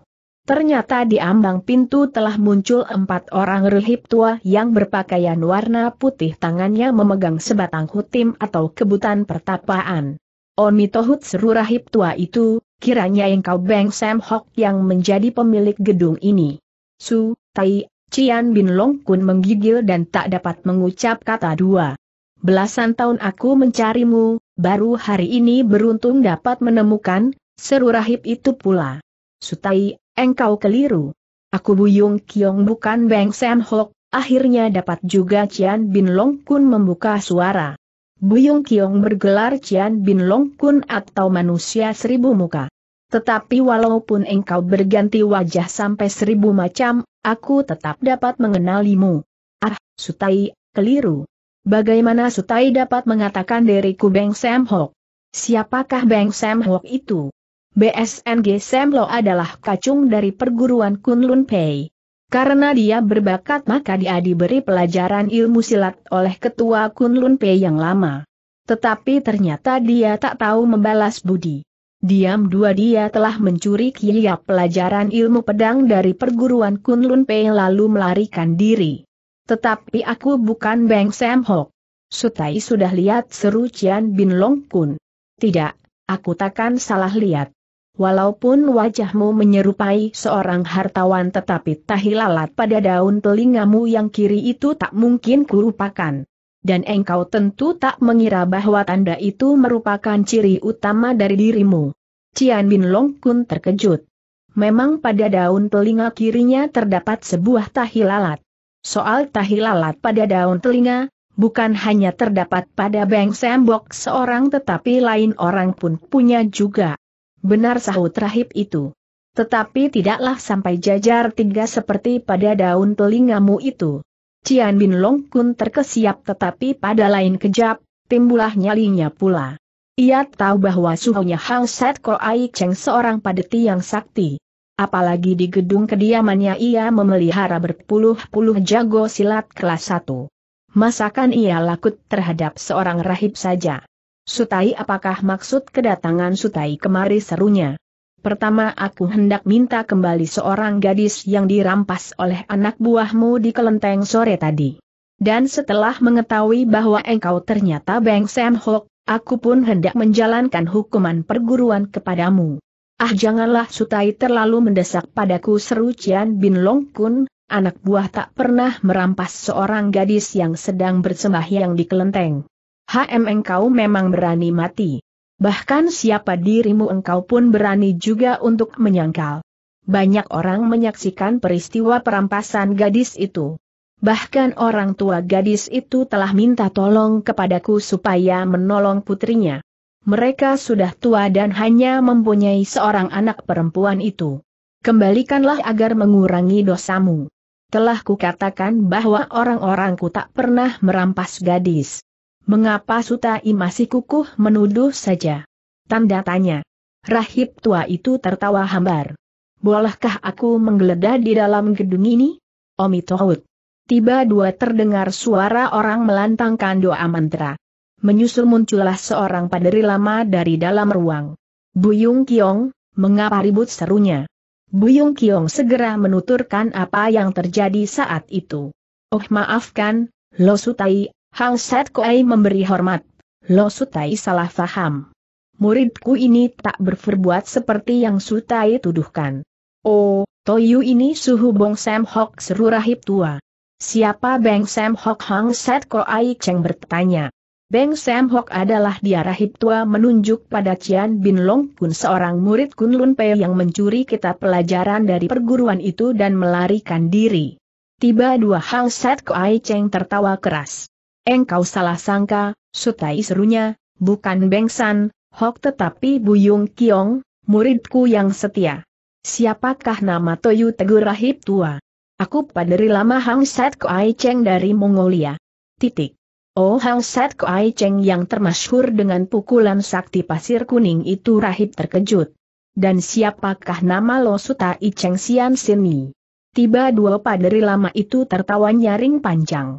Ternyata di ambang pintu telah muncul empat orang relhip tua yang berpakaian warna putih tangannya memegang sebatang hutim atau kebutan pertapaan. Oni Tohut seru rahib tua itu, kiranya engkau Beng Sam Hok yang menjadi pemilik gedung ini. Su, Tai, Cian Bin Long Kun menggigil dan tak dapat mengucap kata dua. Belasan tahun aku mencarimu, baru hari ini beruntung dapat menemukan, seru rahib itu pula. Sutai, engkau keliru. Aku Buyung Kiong bukan Beng Sam Hok, akhirnya dapat juga Cian Bin Long Kun membuka suara. Buyung Kiong bergelar Cian Bin Long Kun atau manusia seribu muka. Tetapi walaupun engkau berganti wajah sampai seribu macam, aku tetap dapat mengenalimu. Ah, Sutai, keliru. Bagaimana Sutai dapat mengatakan diriku Beng Sam Hok? Siapakah Beng Sam Hok itu? BSNG Sam Lo adalah kacung dari perguruan Kunlun Pei. Karena dia berbakat maka dia diberi pelajaran ilmu silat oleh ketua Kunlun Pei yang lama. Tetapi ternyata dia tak tahu membalas budi. Diam dua dia telah mencuri kiyap pelajaran ilmu pedang dari perguruan Kunlun Pei lalu melarikan diri. Tetapi aku bukan Beng Sam Hok. Sutai sudah lihat seru Cian Bin Long Kun. Tidak, aku takkan salah lihat. Walaupun wajahmu menyerupai seorang hartawan tetapi tahi lalat pada daun telingamu yang kiri itu tak mungkin kulupakan dan engkau tentu tak mengira bahwa tanda itu merupakan ciri utama dari dirimu. Cian Bin Long Kun terkejut. Memang pada daun telinga kirinya terdapat sebuah tahi lalat. Soal tahi lalat pada daun telinga, bukan hanya terdapat pada Beng Sembok seorang tetapi lain orang pun punya juga. Benar sahut rahib itu. Tetapi tidaklah sampai jajar tiga seperti pada daun telingamu itu. Cian Bin Long Kun terkesiap tetapi pada lain kejap, timbulah nyalinya pula. Ia tahu bahwa suhunya Hang Set Ko Ai Cheng seorang padeti yang sakti. Apalagi di gedung kediamannya ia memelihara berpuluh-puluh jago silat kelas satu. Masakan ia lakut terhadap seorang rahib saja. Sutai apakah maksud kedatangan Sutai kemari serunya? Pertama aku hendak minta kembali seorang gadis yang dirampas oleh anak buahmu di kelenteng sore tadi. Dan setelah mengetahui bahwa engkau ternyata Beng Sam Hok, aku pun hendak menjalankan hukuman perguruan kepadamu. Ah janganlah Sutai terlalu mendesak padaku seru Cian Bin Long Kun, anak buah tak pernah merampas seorang gadis yang sedang bersembahyang di kelenteng. HM engkau memang berani mati. Bahkan siapa dirimu engkau pun berani juga untuk menyangkal. Banyak orang menyaksikan peristiwa perampasan gadis itu. Bahkan orang tua gadis itu telah minta tolong kepadaku supaya menolong putrinya. Mereka sudah tua dan hanya mempunyai seorang anak perempuan itu. Kembalikanlah agar mengurangi dosamu. Telah kukatakan bahwa orang-orangku tak pernah merampas gadis. Mengapa Sutai masih kukuh menuduh saja? Tanda tanya. Rahib tua itu tertawa hambar. Bolehkah aku menggeledah di dalam gedung ini? Omi Tohut. Tiba dua terdengar suara orang melantangkan doa mantra. Menyusul muncullah seorang paderi lama dari dalam ruang. Buyung Kiong, mengapa ribut serunya? Buyung Kiong segera menuturkan apa yang terjadi saat itu. Oh maafkan, Lo Sutai, Hang Set Koai memberi hormat. Lo Sutai salah faham. Muridku ini tak berperbuat seperti yang Sutai tuduhkan. Oh, Toyu ini suhu Bong Sam Hok seru rahib tua. Siapa Beng Sam Hok Hang Set Koai Cheng bertanya. Beng Sam Hok adalah dia rahib tua menunjuk pada Cian Bin Long Kun seorang murid Kun Lun Pei yang mencuri kitab pelajaran dari perguruan itu dan melarikan diri. Tiba dua Hang Set Koai Cheng tertawa keras. Engkau salah sangka, sutai serunya, bukan Bengsan, Hok tetapi Buyung Kiong, muridku yang setia. Siapakah nama Toyu Tegur Rahib Tua? Aku paderi lama Hang Set Kuai Cheng dari Mongolia. Titik. Oh Hang Set Kuai Cheng yang termasyhur dengan pukulan sakti pasir kuning itu rahib terkejut. Dan siapakah nama Lo Suta I Cheng Sian Sini? Tiba dua paderi lama itu tertawa nyaring panjang.